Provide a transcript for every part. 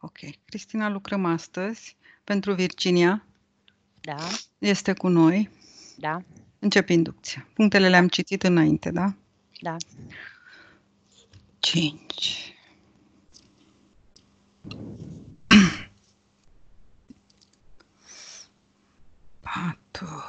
Ok. Cristina, lucrăm astăzi pentru Virginia. Da. Este cu noi. Da. Încep inducția. Punctele le-am citit înainte, da? Da. 5. patru.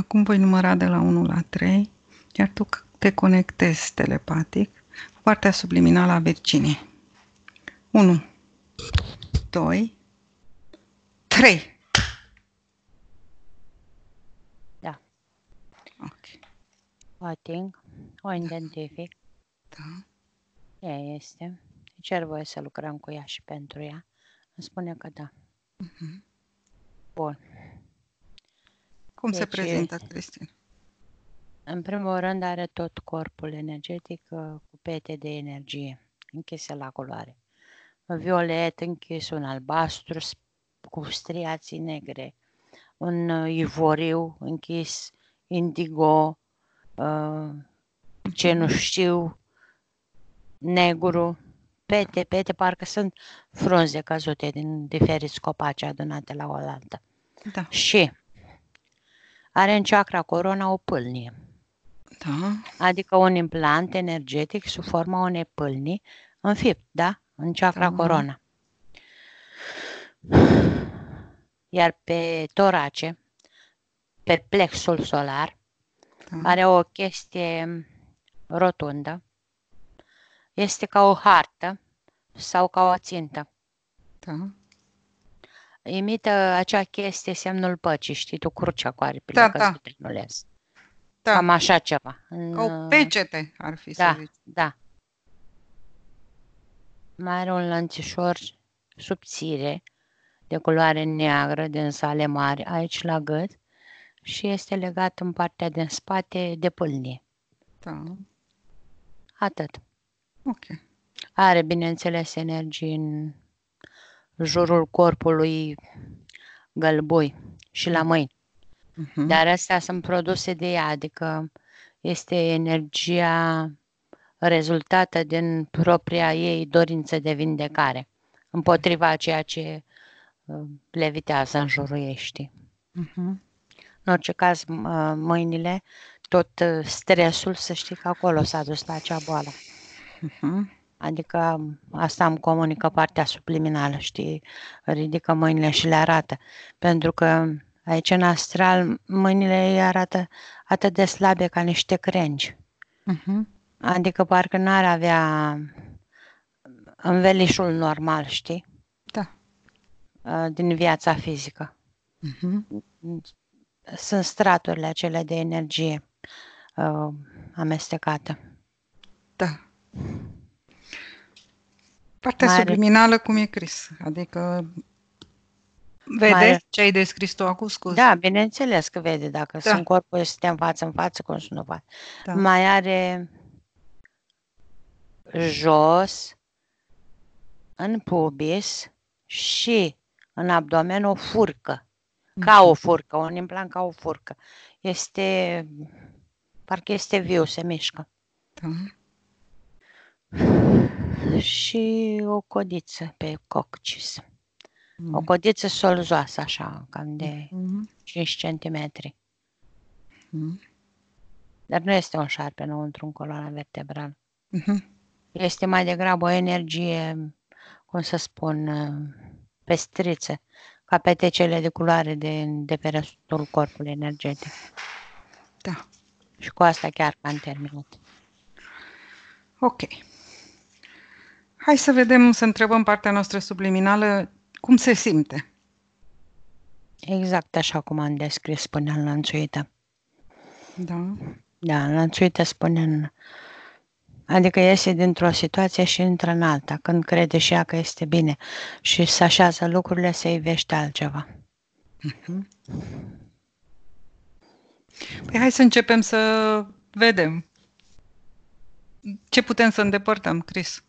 Acum voi număra de la 1 la 3, iar tu te conectezi telepatic cu partea subliminală a Virginiei. 1, 2, 3. Da. Ok. O ating, o identific. Da. Ea este. Cer voie să lucrăm cu ea și pentru ea. Îmi spune că da. Uh-huh. Bun. Cum deci, se prezintă, Cristina? În primul rând are tot corpul energetic uh, cu pete de energie închise la culoare. Violet închis, un albastru cu striații negre, un uh, ivoriu închis, indigo, uh, cenuștiu, negru, pete, pete, parcă sunt frunze căzute din diferiți copaci adunate la oaltă. Da. Și are în chakra corona o pâlnie. Da. Adică un implant energetic sub forma unei pâlnii înfipt, da? În chakra da. corona. Iar pe torace, pe plexul solar, da. are o chestie rotundă. Este ca o hartă sau ca o țintă. Da imită acea chestie, semnul păcii, știi tu, curcea cu aripile, da, că da. se da. Cam așa ceva. Ca o uh, pecete ar fi da, să zici. Da, Mai are un lănțișor subțire, de culoare neagră, din sale mari, aici la gât și este legat în partea din spate de pâlnie. Da. Atât. Ok. Are, bineînțeles, energie în jurul corpului gălbui și la mm-hmm. mâini. Uh-huh. Dar astea sunt produse de ea, adică este energia rezultată din propria ei dorință de vindecare împotriva ceea ce uh, levitează în jurul ei, știi? Uh-huh. În orice caz, uh, mâinile, tot uh, stresul, să știi că acolo s-a dus la acea boală. Uh-huh. Adică asta îmi comunică partea subliminală, știi? Ridică mâinile și le arată. Pentru că aici în astral mâinile îi arată atât de slabe ca niște crengi. Uh-huh. Adică parcă n-ar avea învelișul normal, știi? Da. Din viața fizică. Uh-huh. Sunt straturile acele de energie uh, amestecată. Da. Partea mai subliminală cum e Cris, adică vede mai... ce ai descris tu acum, scuze. Da, bineînțeles că vede dacă da. sunt corpul, și suntem față în față, cum sunt Da. Mai are jos, în pubis și în abdomen o furcă. Ca o furcă, un implant ca o furcă. Este, parcă este viu, se mișcă. Da și o codiță pe coccis. Mm. O codiță solzoasă, așa, cam de mm-hmm. 5 cm. Mm. Dar nu este un șarpe înăuntru un coloană vertebrală. Mm-hmm. Este mai degrabă o energie, cum să spun, pestriță, ca petecele de culoare de, de pe restul corpului energetic. Da. Și cu asta chiar am terminat. Ok. Hai să vedem, să întrebăm partea noastră subliminală cum se simte. Exact așa cum am descris până în Da. Da, în lănțuită spune în... Adică iese dintr-o situație și intră în alta, când crede și ea că este bine și să așează lucrurile, se ivește altceva. Mhm. Păi hai să începem să vedem. Ce putem să îndepărtăm, Cris?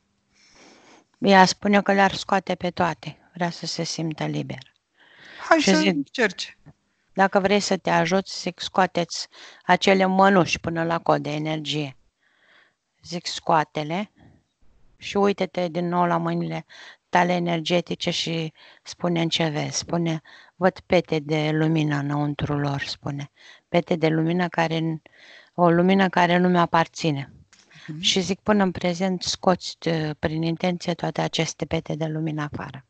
Ea spune că le-ar scoate pe toate. Vrea să se simtă liber. Hai și să zic, încerci. Dacă vrei să te ajuți, zic, scoateți acele mănuși până la cod de energie. Zic, scoatele și uite-te din nou la mâinile tale energetice și spune în ce vezi. Spune, văd pete de lumină înăuntru lor, spune. Pete de lumină care, o lumină care nu mi-aparține. Mhm. Și zic, până în prezent scoți uh, prin intenție toate aceste pete de lumină afară.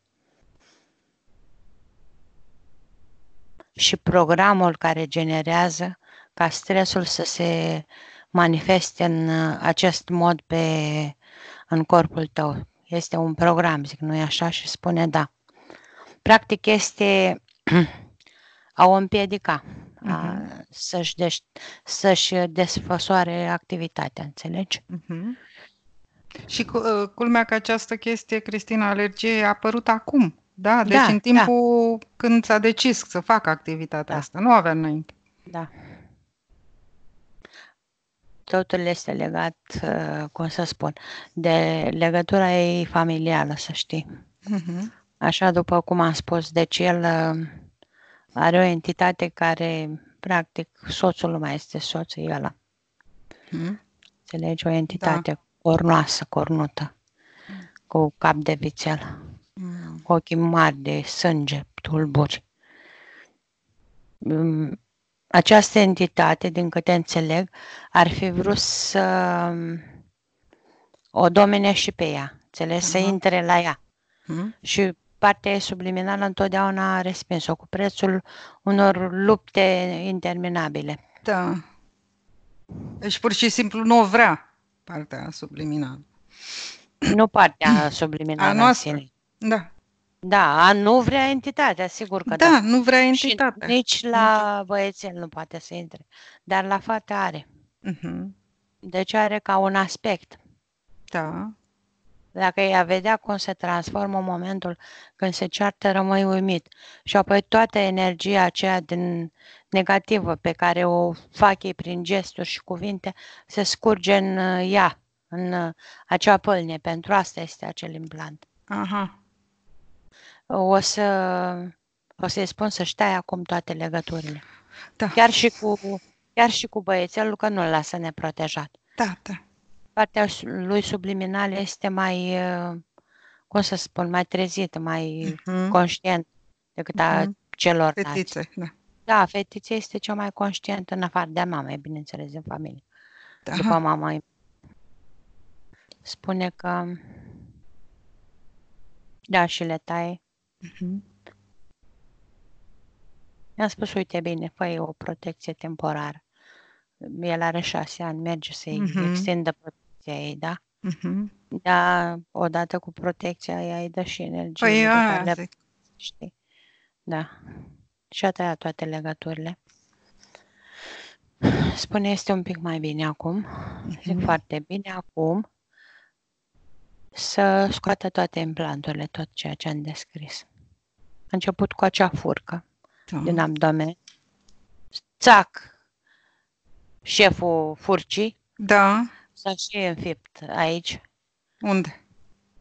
Și programul care generează ca stresul să se manifeste în uh, acest mod pe, în corpul tău. Este un program, zic, nu-i așa? Și spune da. Practic este a o împiedica a, mm-hmm. să-și, de- să-și desfăsoare activitatea, înțelegi? Uh-huh. Și cu, uh, culmea că această chestie, Cristina, alergie a apărut acum, da? Deci da, în da. timpul da. când s-a decis să facă activitatea da. asta, nu avea înainte. Da. Totul este legat, uh, cum să spun, de legătura ei familială, să știi. Uh-huh. Așa, după cum am spus, deci el uh, are o entitate care, practic, soțul nu mai este soț, e ăla. Hmm? Înțelegi? O entitate da. cornoasă, cornută, cu cap de vițel, hmm. ochii mari de sânge, tulburi. Hmm, această entitate, din câte înțeleg, ar fi vrut să hmm, o domine și pe ea, înțeles? Uh-huh. Să intre la ea. Hmm? Și partea subliminală întotdeauna a respins-o cu prețul unor lupte interminabile. Da. Deci pur și simplu nu o vrea partea subliminală. Nu partea subliminală a noastră. În sine. Da. Da, a nu vrea entitatea, sigur că da. Da, nu vrea entitatea. Și nici la băiețel nu poate să intre, dar la fată are. Uh-huh. Deci are ca un aspect. Da. Dacă ea vedea cum se transformă momentul când se ceartă, rămâi uimit. Și apoi toată energia aceea din negativă pe care o fac ei prin gesturi și cuvinte se scurge în uh, ea, în uh, acea pâlne. Pentru asta este acel implant. Aha. O să o să-i spun să-și tai acum toate legăturile. Da. Chiar și cu, chiar și cu băiețelul, că nu-l lasă neprotejat. Da, da partea lui subliminală este mai, uh, cum să spun, mai trezită, mai uh-huh. conștient decât uh-huh. a mhm. celor Fetițe, da. Da, fetița este cea mai conștientă în afară de mamei, bineînțeles, în familie. Da. După mama spune că da, și le tai. Uh-huh. Mhm. Mi-a spus, uite bine, fă o protecție temporară. El are șase ani, merge să-i uh-huh. extindă protecția ei, da? Uh-huh. Da, odată cu protecția ea îi dă și energie. Păi, aia, le... Știi? Da. Și a tăiat toate legăturile. Spune, este un pic mai bine acum. Uh-huh. Mhm. Zic foarte bine acum să scoată toate implanturile, tot ceea ce am descris. A început cu acea furcă da. din abdomen. Țac! Șeful furcii. Da s-a și înfipt aici. Unde?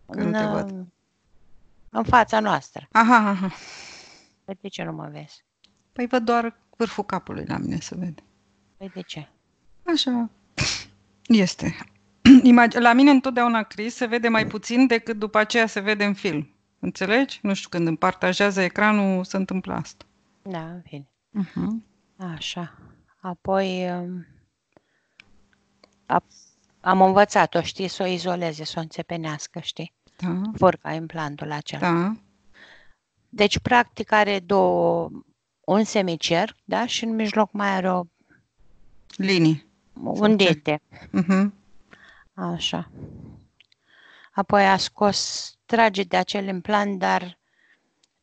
Că nu te În- văd. Uh, în fața noastră. Aha, aha. Păi de ce nu mă vezi? Păi văd doar vârful capului la mine să vede. Păi de ce? Așa. Este. Imag- la mine întotdeauna, Cris, se vede mai puțin decât după aceea se vede în film. Înțelegi? Nu știu, când îmi partajează ecranul, se întâmplă asta. Da, în fine. Uh-huh. Așa. Apoi, um, ap- am învățat-o, știi, să o izoleze, să o înțepenească, știi? Da. Furca, implantul acela. Da. Deci, practic, are două, un semicerc, da? Și în mijloc mai are o... Linii. Un dete. Uh-huh. Mhm. Așa. Apoi a scos, trage de acel implant, dar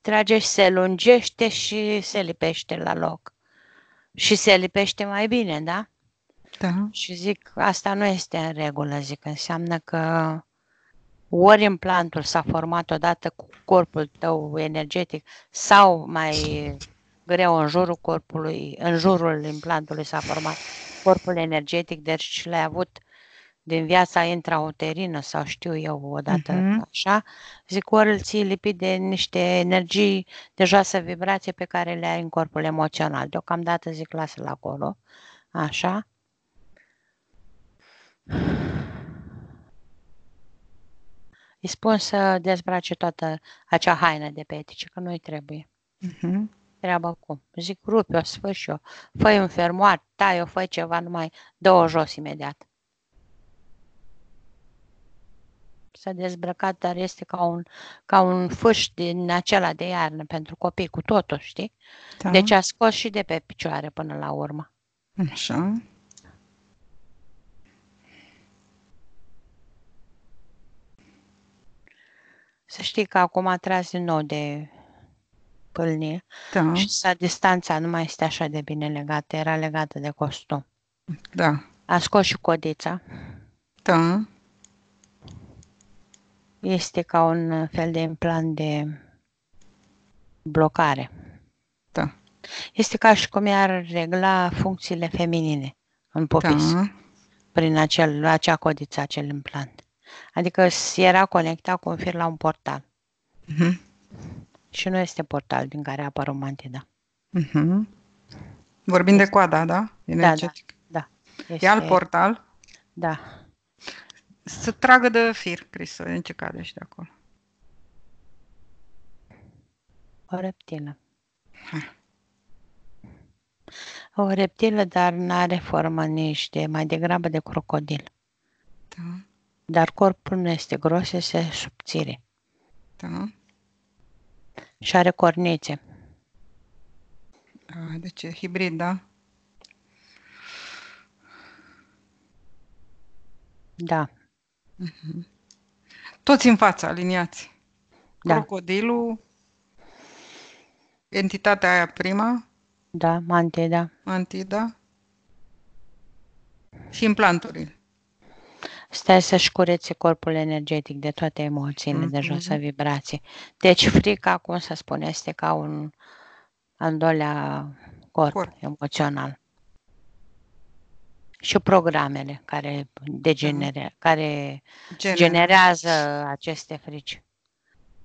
trage și se lungește și se lipește la loc. Și se lipește mai bine, da? Da. Și zic, asta nu este în regulă, zic, înseamnă că ori implantul s-a format odată cu corpul tău energetic sau mai greu în jurul corpului, în jurul implantului s-a format corpul energetic, deci l-ai avut din viața intrauterină sau știu eu odată uh-huh. așa, zic ori îl ții lipit de niște energii de joasă vibrație pe care le ai în corpul emoțional. Deocamdată zic lasă-l acolo, așa, îi spun să dezbrace toată acea haină de pe etice, că nu-i trebuie. Uh-huh. Treaba cum? Zic, rupi-o, sfârși și eu, fă un fermoar, tai-o, fă ceva, numai dă-o jos imediat. S-a dezbrăcat, dar este ca un, ca un fâș din acela de iarnă pentru copii, cu totul, știi? Da. Deci a scos și de pe picioare până la urmă. Așa. Să știi că acum a tras din nou de pâlnie da. și s-a nu mai este așa de bine legată, era legată de costum. Da. A scos și codița. Da. Este ca un fel de implant de blocare. Da. Este ca și cum i-ar regla funcțiile feminine în popis. Da. Prin acel, acea codiță, acel implant. Adică era conectat cu un fir la un portal. Uh-huh. Și nu este portal din care apare o mantida. Uh-huh. Vorbim este... de coada, da? da? Energetic. Da, da. da. Este... E alt portal. Da. Să tragă de fir, Cris, să vedem ce cade și de acolo. O reptilă. Ha. O reptilă, dar nu are formă nici de, mai degrabă de crocodil. Da dar corpul nu este gros, este subțire. Da. Și are cornețe. A, deci e hibrid, da? Da. Uh-huh. Toți în față, aliniați. Da. Crocodilul, entitatea aia prima. Da, mantida. Mantida. Și implanturile stai să-și curețe corpul energetic de toate emoțiile mm-hmm. de josă mhm. vibrații. Deci frica, cum să spun, este ca un al doilea corp, corp. emoțional. Și programele care degenere, mhm. care Gener. generează aceste frici,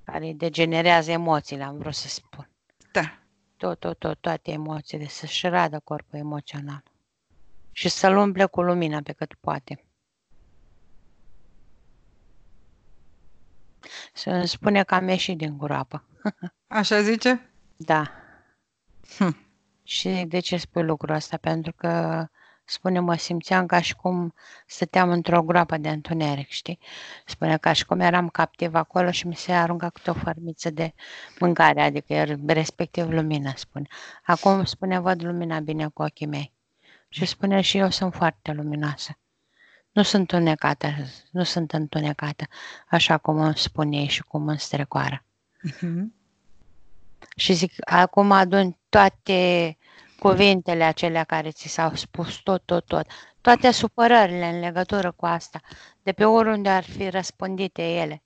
care degenerează emoțiile, am vrut să spun. Da. Tot, tot, tot, toate emoțiile, să-și radă corpul emoțional și să-l umple cu lumina pe cât poate. Se spune că am ieșit din groapă. Așa zice? Da. Hm. Și de ce spui lucrul ăsta? Pentru că, spune, mă simțeam ca și cum stăteam într-o groapă de întuneric, știi? Spune ca și cum eram captiv acolo și mi se arunca câte o fărmiță de mâncare, adică respectiv lumină, spune. Acum, spune, văd lumina bine cu ochii mei. Și spune și eu sunt foarte luminoasă. Nu sunt întunecată, nu sunt întunecată, așa cum îmi spune și cum îmi strecoară. Uh-huh. Și zic, acum adun toate cuvintele acelea care ți s-au spus, tot, tot, tot, toate supărările în legătură cu asta, de pe oriunde ar fi răspândite ele.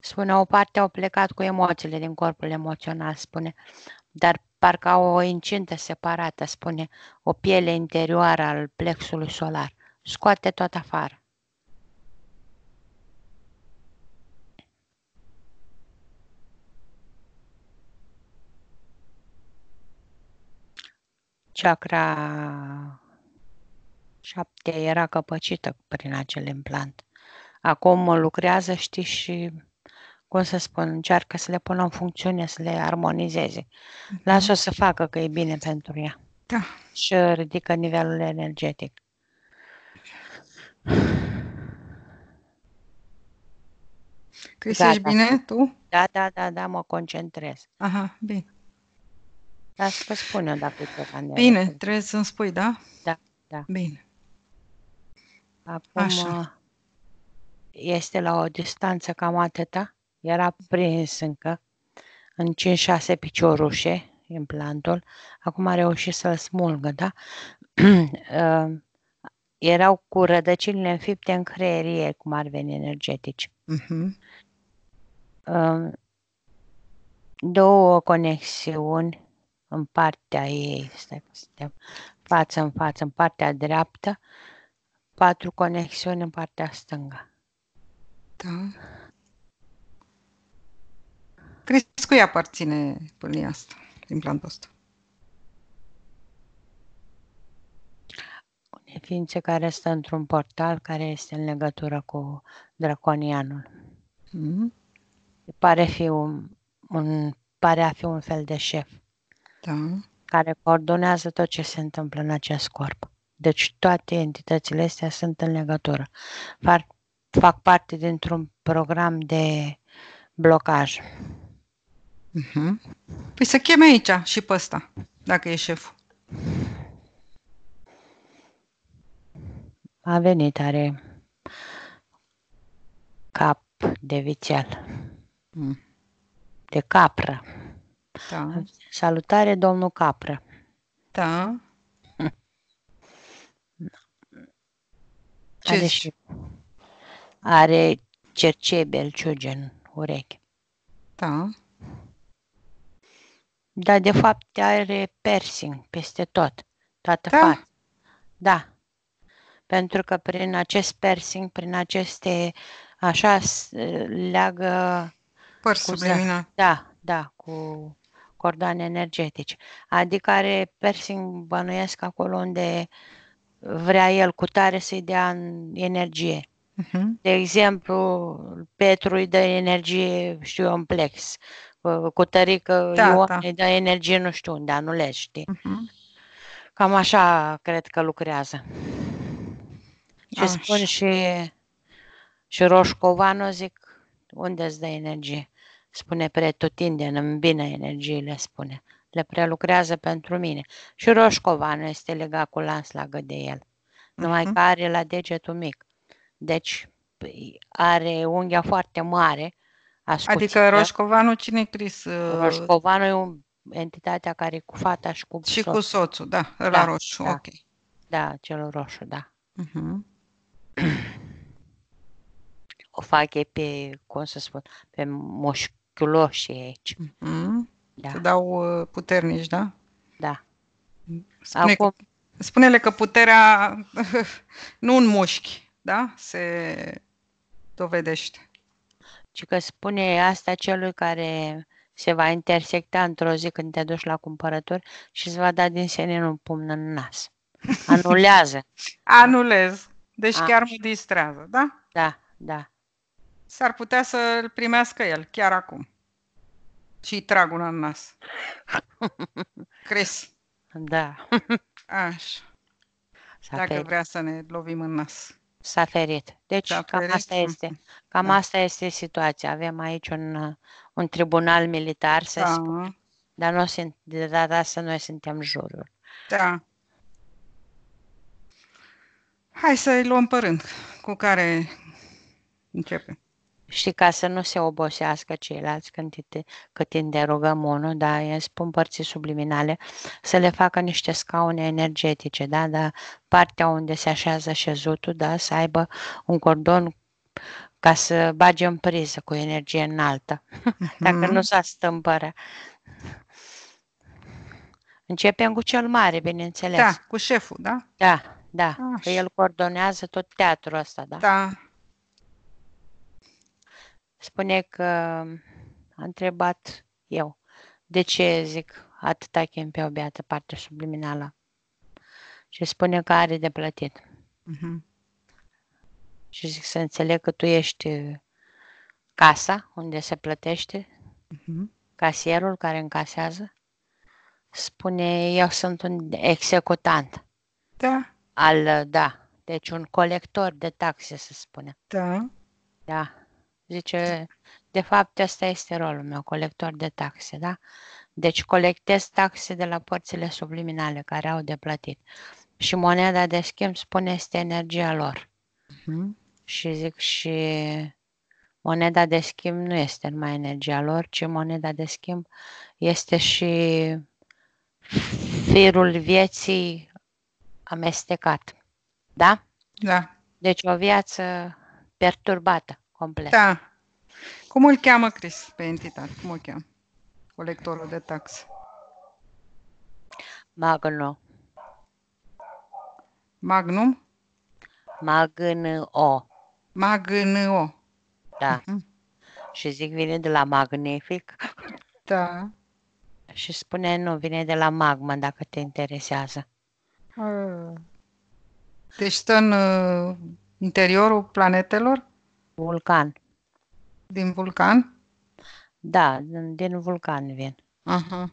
Spune, o parte au plecat cu emoțiile din corpul emoțional, spune, dar parcă au o incintă separată, spune, o piele interioară al plexului solar. Scoate tot afară. Chakra 7 era căpăcită prin acel implant. Acum lucrează, știi, și cum să spun, încearcă să le pună în funcțiune, să le armonizeze. Mhm. Lasă-o să facă că e bine pentru ea. Da. Și ridică nivelul energetic. Crezi da, ești da. bine tu? Da, da, da, da, mă concentrez. Aha, bine. Dar să spună dacă ceva Bine, trebuie să-mi spui, da? Da, da. Bine. Acum Așa. este la o distanță cam atâta. Era prins încă în 5-6 piciorușe implantul. Acum a reușit să-l smulgă, da? Uh, erau cu rădăcinile înfipte în creierie, cum ar veni energetici. Uh-huh. două conexiuni în partea ei, stai, stai, față în față, în partea dreaptă, patru conexiuni în partea stângă. Da. Crezi că aparține până asta, implantul ăsta? E ființe care stă într-un portal care este în legătură cu draconianul. Mm-hmm. Pare, fi un, un, pare a fi un fel de șef da. care coordonează tot ce se întâmplă în acest corp. Deci toate entitățile astea sunt în legătură. Fac, fac parte dintr-un program de blocaj. Mm-hmm. Păi să cheme aici și pe ăsta, dacă e șeful. A venit, are cap de vițel. Mm. De capră. Da. Salutare, domnul capră. Da. Ce are, și, are cercebel belciuge în urechi. Da. Dar de fapt are piercing peste tot, toată da? fața. Da pentru că prin acest piercing, prin aceste așa leagă păr subliminal. Da, da, cu cordoane energetice. Adică are piercing bănuiesc acolo unde vrea el cu tare să-i dea în energie. Mhm. De exemplu, Petru îi dă energie, știu eu, în plex. Cu tărică da, Ioan da. îi dă energie nu știu unde, anulezi, știi? Uh-huh. Cam așa cred că lucrează. Și Așa. spun și, și Roșcovanu, zic, unde îți dă energie? Spune pretutindeni, îmi bine energiile, spune. Le prelucrează pentru mine. Și Roșcovanu este legat cu la de el. Numai uh-huh. că are la degetul mic. Deci păi, are unghia foarte mare, ascuțită. Adică Roșcovanu cine Cris? Ă, Roșcovanu e un, entitatea care e cu fata și cu Și soț. cu soțul, da, la da, roșu, da. ok. Da, cel roșu, da. Uh-huh o ei pe, cum să spun, pe moșchiuloșii aici. Mm-hmm. Da. Te dau uh, puternici, da? Da. Spune Acum... Că, spune-le că puterea nu în mușchi, da? Se dovedește. Ci că spune asta celui care se va intersecta într-o zi când te duci la cumpărături și îți va da din senin un pumn în nas. Anulează. Anulez. Deci A. chiar mă distrează, da? Da, da. S-ar putea să-l primească el chiar acum. Și trag una în nas. Cres. Da. Așa. S-a Dacă ferit. vrea să ne lovim în nas. S-a ferit. Deci S-a cam ferit. asta este. Cam da. asta este situația. Avem aici un, un tribunal militar, să da. spun. Dar, noi, data asta noi suntem jurul. Da. Hai să-i luăm pe rând, cu care începem. Și ca să nu se obosească ceilalți când te, cât te derugăm unul, da, eu spun părții subliminale, să le facă niște scaune energetice, da, dar partea unde se așează șezutul, da, să aibă un cordon ca să bage în priză cu energie înaltă, mm-hmm. dacă mhm. nu s-a stâmpără. Începem cu cel mare, bineînțeles. Da, cu șeful, da? Da da. Așa. Că el coordonează tot teatrul ăsta, da? Da. Spune că a întrebat eu. De ce, zic, atâta chimpeau beată partea subliminală? Și spune că are de plătit. Uh-huh. Și zic să înțeleg că tu ești casa unde se plătește, uh-huh. casierul care încasează spune eu sunt un executant. Da. Al, da, deci un colector de taxe, să spunem. Da. Da. Zice, de fapt, ăsta este rolul meu, colector de taxe, da? Deci colectez taxe de la părțile subliminale care au de plătit. Și moneda de schimb spune este energia lor. Uh-huh. Și zic și moneda de schimb nu este numai energia lor, ci moneda de schimb este și firul vieții amestecat. Da? Da. Deci o viață perturbată complet. Da. Cum îl cheamă, Cris, pe entitate? Cum îl cheamă? Colectorul de taxe. Magno. Magnum? Magno. Magno. Da. Uh-huh. Și zic, vine de la magnific. Da. Și spune, nu, vine de la magma, dacă te interesează. Ă. Deci stă în uh, interiorul planetelor? Vulcan. Din vulcan? Da, din, din vulcan vin. Aha.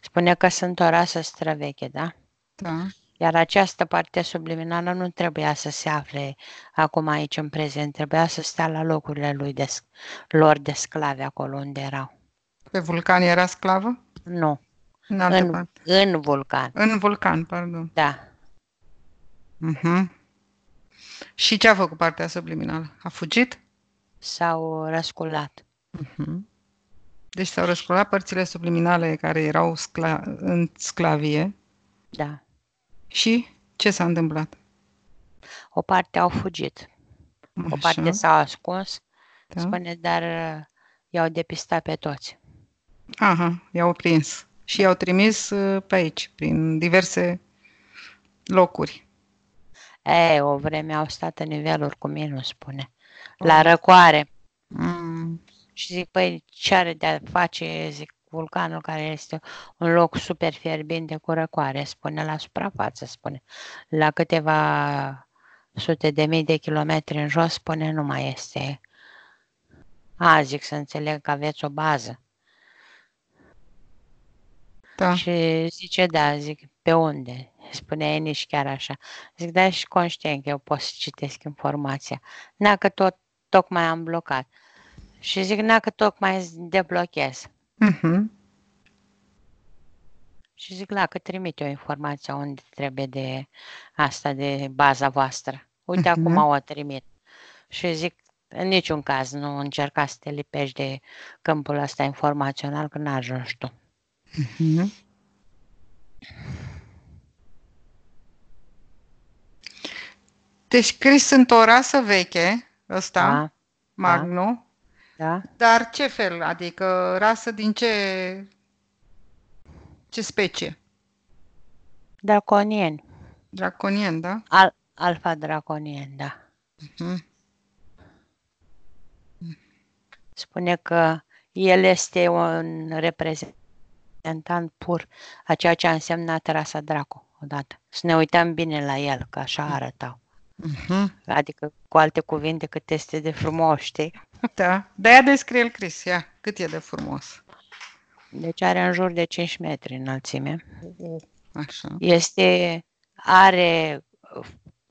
Spune că sunt o rasă străveche, da? Da. Iar această parte subliminală nu trebuia să se afle acum aici în prezent, trebuia să stea la locurile lui de, lor de sclave acolo unde erau. Pe vulcan era sclavă? Nu. În, în, în vulcan. În vulcan, pardon. Da. Uh-huh. Și ce a făcut partea subliminală? A fugit? S-au răsculat. Uh-huh. Deci s-au răsculat părțile subliminale care erau scla- în sclavie. Da. Și ce s-a întâmplat? O parte au fugit. Așa. O parte s-au ascuns. Da. Spune, dar i-au depistat pe toți. Aha, i-au prins și i-au trimis uh, pe aici, prin diverse locuri. E, o vreme au stat în niveluri cu minus, spune. Da. La răcoare. Mm. Și zic, păi, ce are de-a face, zic, vulcanul care este un loc super fierbinte cu răcoare, spune, la suprafață, spune. La câteva sute de mii de kilometri în jos, spune, nu mai este. A, zic, să înțeleg că aveți o bază. Da. Și zice, da, zic, pe unde? ei nici chiar așa. Zic, da, și conștient că eu pot să citesc informația. Na, că tot, tocmai am blocat. Și zic, na, că tocmai deblochez. Uh-huh. Și zic, la, că trimite o informație unde trebuie de asta, de baza voastră. Uite, uh-huh. acum o trimit. Și zic, în niciun caz nu încerca să te lipești de câmpul ăsta informațional, că n-ajungi tu. Mhm. Deci Cris sunt o rasă veche, ăsta, da. Magnu. Da. da. Dar ce fel? Adică rasă din ce ce specie? Draconien. Draconien, da? Al, alfa draconien, da. Uh-huh. Spune că el este un reprezent reprezentant pur a ceea ce a însemnat rasa Draco odată. Să ne uităm bine la el, că așa mm. arătau. Uh-huh. Adică, cu alte cuvinte, cât este de frumos, știi? Da, de-aia descrie el Cris, ia, cât e de frumos. Deci are în jur de 5 metri înălțime. Așa. Este, are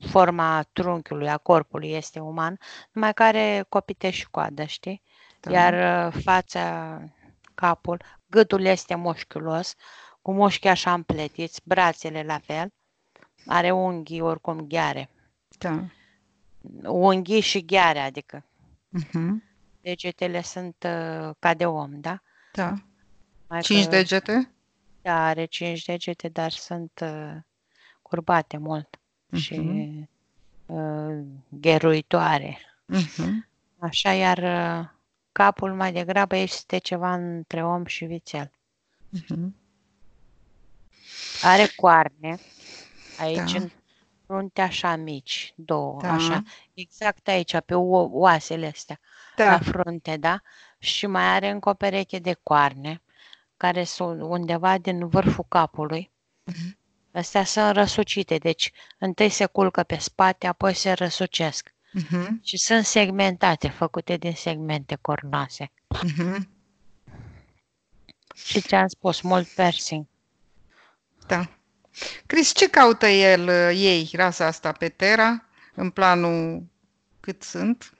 forma trunchiului, a corpului, este uman, numai că are copite și coadă, știi? Da. Iar uh, fața, capul, gâtul este moșchiulos, cu mușchi așa împletiți, brațele la fel, are unghii oricum gheare. Da. Unghii și gheare, adică. Uh-huh. Degetele sunt uh, ca de om, da? Da. Mai cinci că, degete? Da, are cinci degete, dar sunt uh, curbate mult uh-huh. și mhm. uh, gheruitoare. Uh-huh. Așa, iar uh, capul mai degrabă este ceva între om și vițel. Uh-huh. Are coarne aici da. în frunte așa mici, două, da. așa, exact aici, pe o- oasele astea, da. la frunte, da? Și mai are încă o pereche de coarne, care sunt undeva din vârful capului. Uh-huh. Astea sunt răsucite, deci întâi se culcă pe spate, apoi se răsucesc uh-huh. și sunt segmentate, făcute din segmente cornoase. Uh-huh. Și ce am spus, mult piercing. Da. Cris, ce caută el, uh, ei, rasa asta pe Terra, în planul cât sunt?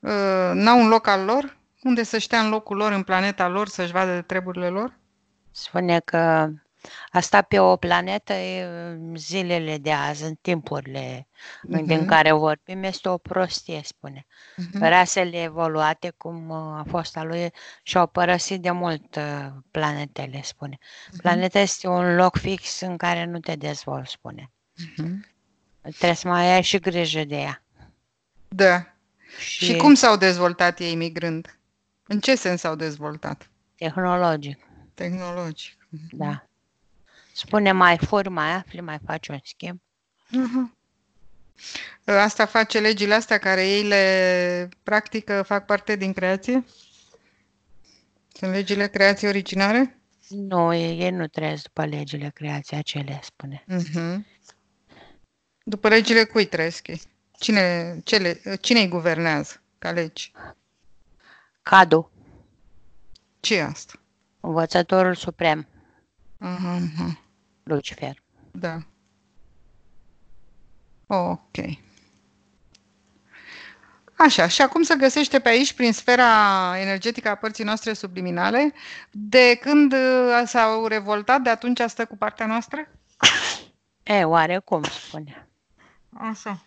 Uh, n-au un loc al lor? Unde să stea în locul lor, în planeta lor, să-și vadă de treburile lor? Spune că asta pe o planetă zilele de azi, în timpurile uh-huh. din care vorbim, este o prostie, spune. Uh-huh. Rasele evoluate, cum uh, a fost a lui, și-au părăsit de mult uh, planetele, spune. Uh-huh. Planeta este un loc fix în care nu te dezvolți, spune. Uh-huh. Trebuie să mai ai și grijă de ea. Da. Și, și cum s-au dezvoltat ei migrând? În ce sens s-au dezvoltat? Tehnologic. Tehnologic. Da. Spune mai furi, mai afli, mai faci un schimb. Uh-huh. Asta face legile astea care ei le practică, fac parte din creație? Sunt legile creației originare? Nu, ei, nu trăiesc după legile creației acele, spune. Uh-huh. După legile cui trăiesc ei? Cine, cele, cine îi guvernează ca legi? Cadu. ce e asta? Învățătorul suprem. Uh-huh. Lucifer. Da. Ok. Așa, și acum se găsește pe aici, prin sfera energetică a părții noastre subliminale, de când uh, s-au revoltat, de atunci stă cu partea noastră? E, oarecum, spune. Așa.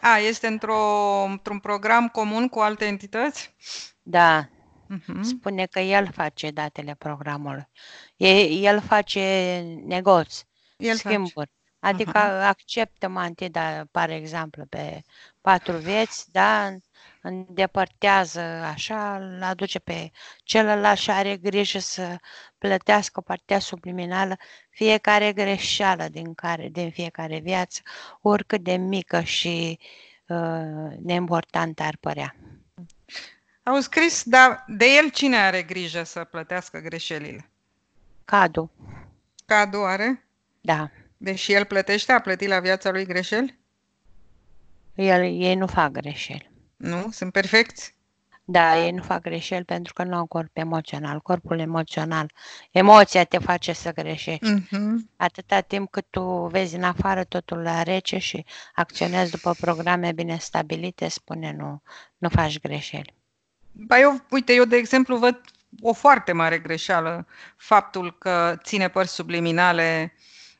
A, este într-un într program comun cu alte entități? Da, Uh-huh. Spune că el face datele programului. El face negoț, el schimburi. Face. Adică uh-huh. acceptă mantida, par exemplu, pe patru vieți, da? îndepărtează așa, îl aduce pe celălalt și are grijă să plătească partea subliminală fiecare greșeală din, care, din fiecare viață, oricât de mică și uh, neimportantă ar părea. Au scris, dar de el cine are grijă să plătească greșelile? Cadu. Cadu are? Da. Deși el plătește, a plătit la viața lui greșeli? El, ei nu fac greșeli. Nu? Sunt perfecți? Da, ei nu fac greșeli pentru că nu au corp emoțional. Corpul emoțional, emoția te face să greșești. Uh-huh. Atâta timp cât tu vezi în afară totul la rece și acționezi după programe bine stabilite, spune nu, nu faci greșeli. Ba eu, uite, eu de exemplu văd o foarte mare greșeală faptul că ține părți subliminale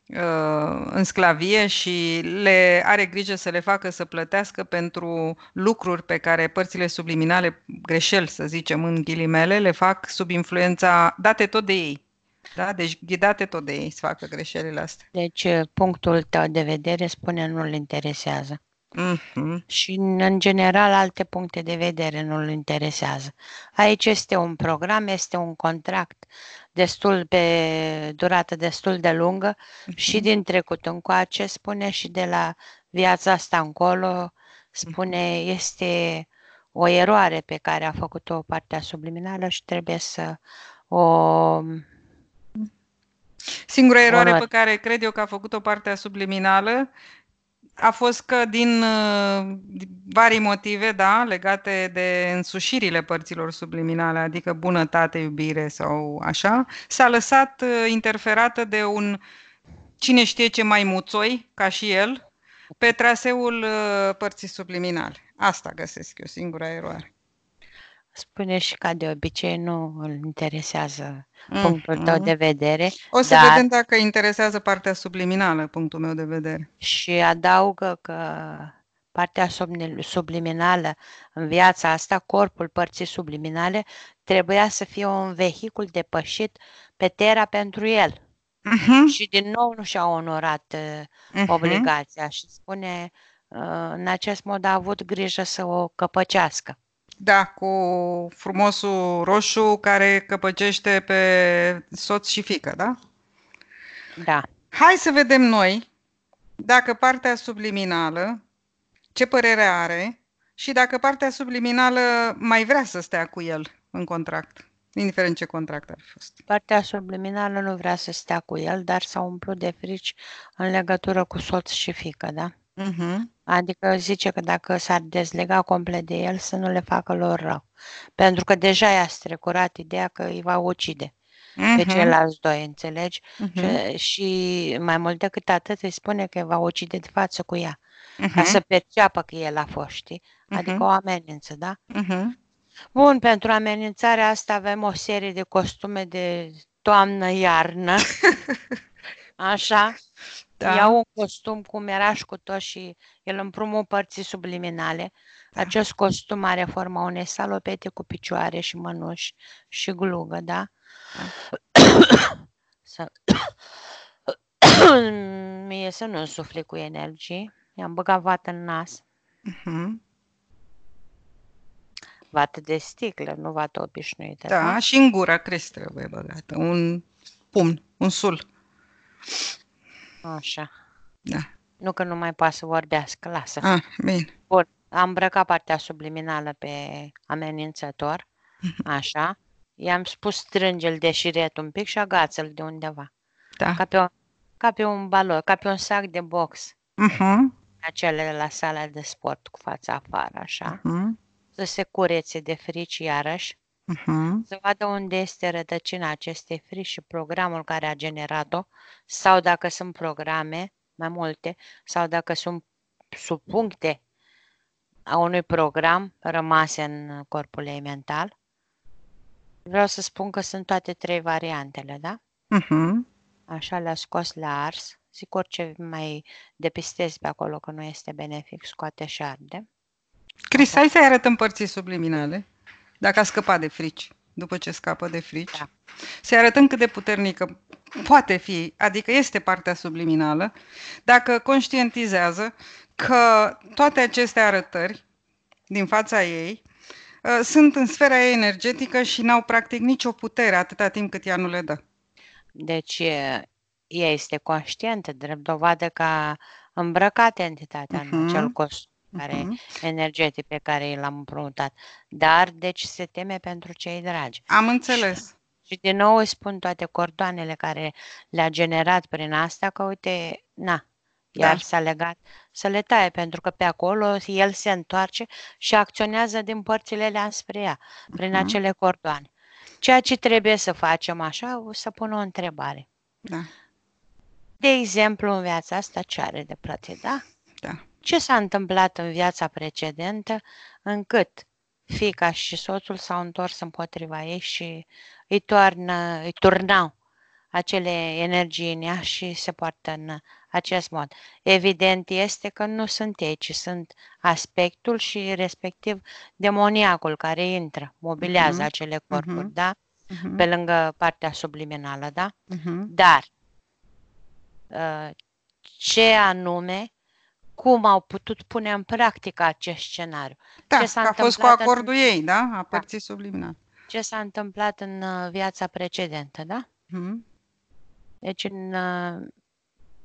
uh, în sclavie și le are grijă să le facă să plătească pentru lucruri pe care părțile subliminale, greșel să zicem în ghilimele, le fac sub influența date tot de ei. Da? Deci ghidate tot de ei să facă greșelile astea. Deci punctul tău de vedere spune nu-l interesează. Mm-hmm. Și, în general, alte puncte de vedere nu îl interesează. Aici este un program, este un contract destul pe durată destul de lungă mm-hmm. și din trecut încoace spune și de la viața asta încolo spune mm-hmm. este o eroare pe care a făcut-o partea subliminală și trebuie să o Singura eroare pe care cred eu că a făcut-o partea subliminală a fost că din uh, vari motive, da, legate de însușirile părților subliminale, adică bunătate, iubire sau așa, s-a lăsat uh, interferată de un cine știe ce mai muțoi, ca și el, pe traseul uh, părții subliminale. Asta găsesc eu, singura eroare spune și ca de obicei nu îl interesează mm-hmm. punctul tău mm-hmm. de vedere. O să dar... vedem dacă interesează partea subliminală, punctul meu de vedere. Și adaugă că partea subliminală în viața asta, corpul părții subliminale, trebuia să fie un vehicul depășit pe tera pentru el. Mm-hmm. Și din nou nu și-a onorat uh, mm-hmm. obligația și spune uh, în acest mod a avut grijă să o căpăcească. Da, cu frumosul roșu care căpăcește pe soț și fică, da? Da. Hai să vedem noi dacă partea subliminală, ce părere are și dacă partea subliminală mai vrea să stea cu el în contract, indiferent ce contract ar fi fost. Partea subliminală nu vrea să stea cu el, dar s-a umplut de frici în legătură cu soț și fică, da? Uh-huh. Adică zice că dacă s-ar dezlega complet de el, să nu le facă lor rău. Pentru că deja i-a strecurat ideea că îi va ucide uh-huh. pe mm-hmm. ceilalți doi, înțelegi? Uh-huh. Și, și mai mult decât atât îi spune că îi va ucide de față cu ea, uh-huh. ca să perceapă că el a fost, știi? Adică uh-huh. o amenință, da? Uh-huh. Bun, pentru amenințarea asta avem o serie de costume de toamnă-iarnă, așa, da. Iau un costum meraș cu tot și el împrumă părții subliminale. Da. Acest costum are forma unei salopete cu picioare și mănuși și glugă, da? da. Mie să nu sufli cu energie. I-am băgat vată în nas. Uh-huh. Vată de sticlă, nu vată obișnuită. Da, nu? și în gură, crezi, trebuie băgată. Un pumn, un sul. Așa. Da. Nu că nu mai poate să vorbească, lasă. Ah, bine. Bun, am îmbrăcat partea subliminală pe amenințător, mhm. așa. I-am spus strânge-l de șiret un pic și agață-l de undeva. Da. Ca pe, o, ca pe un balon, ca pe un sac de box. Uh-huh. Acele la sala de sport cu fața afară, așa. Uh-huh. Să se curețe de frici iarăși. Uh-huh. Să vadă unde este rădăcina acestei frici și programul care a generat-o sau dacă sunt programe mai multe sau dacă sunt subpuncte a unui program rămase în corpul ei mental. Vreau să spun că sunt toate trei variantele, da? Uh-huh. Așa le-a scos, la ars. Zic orice mai depistezi pe acolo că nu este benefic, scoate și arde. Cris, hai să-i arăt împărții subliminale. Dacă a scăpat de frici, după ce scapă de frici, da. să-i arătăm cât de puternică poate fi, adică este partea subliminală, dacă conștientizează că toate aceste arătări din fața ei ă, sunt în sfera ei energetică și n-au practic nicio putere atâta timp cât ea nu le dă. Deci ea este conștientă, drept dovadă că a îmbrăcat entitatea uh-huh. în mhm. acel costum care, uh-huh. energetic pe care l-am împrumutat. Dar, deci, se teme pentru cei dragi. Am înțeles. Și, și din nou îi spun toate cordoanele care le-a generat prin asta că, uite, na, da. iar da. s-a legat, să le taie, pentru că pe acolo el se întoarce și acționează din părțile alea spre ea, prin uh-huh. acele cordoane. Ceea ce trebuie să facem așa, o să pun o întrebare. Da. De exemplu, în viața asta, ce are de plătit, da? ce s-a întâmplat în viața precedentă încât fica și soțul s-au întors împotriva ei și îi, toarnă, îi turnau acele energii în ea și se poartă în acest mod. Evident este că nu sunt ei, ci sunt aspectul și respectiv demoniacul care intră, mobilează uh-huh. Mhm. acele corpuri, uh-huh. da? Uh-huh. Pe lângă partea subliminală, da? Uh-huh. Dar ă, ce anume cum au putut pune în practică acest scenariu. Da, Ce s-a că a fost cu acordul în... ei, da? A părții da. Ce s-a întâmplat în uh, viața precedentă, da? Hmm. Deci, în,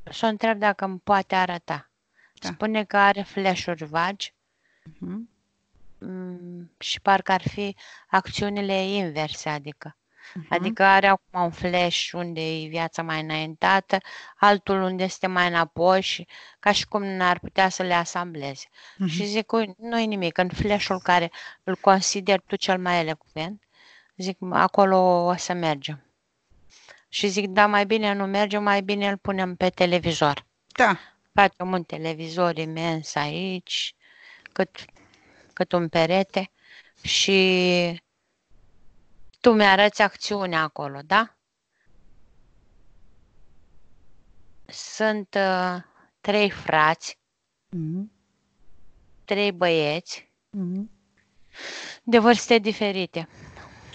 să uh, o întreb dacă îmi poate arăta. Da. Spune că are flash-uri vagi hmm. și parcă ar fi acțiunile inverse, adică Uh-huh. Adică are acum un flash unde e viața mai înaintată, altul unde este mai înapoi și ca și cum n-ar putea să le asambleze. Uh-huh. Și zic, nu e nimic, în flashul care îl consider tu cel mai elegant, zic, acolo o să mergem. Și zic, da, mai bine nu mergem, mai bine îl punem pe televizor. Da. Facem un televizor imens aici, cât, cât un perete și tu mi-arăți acțiunea acolo, da? Sunt uh, trei frați, mm-hmm. trei băieți, mm-hmm. de vârste diferite.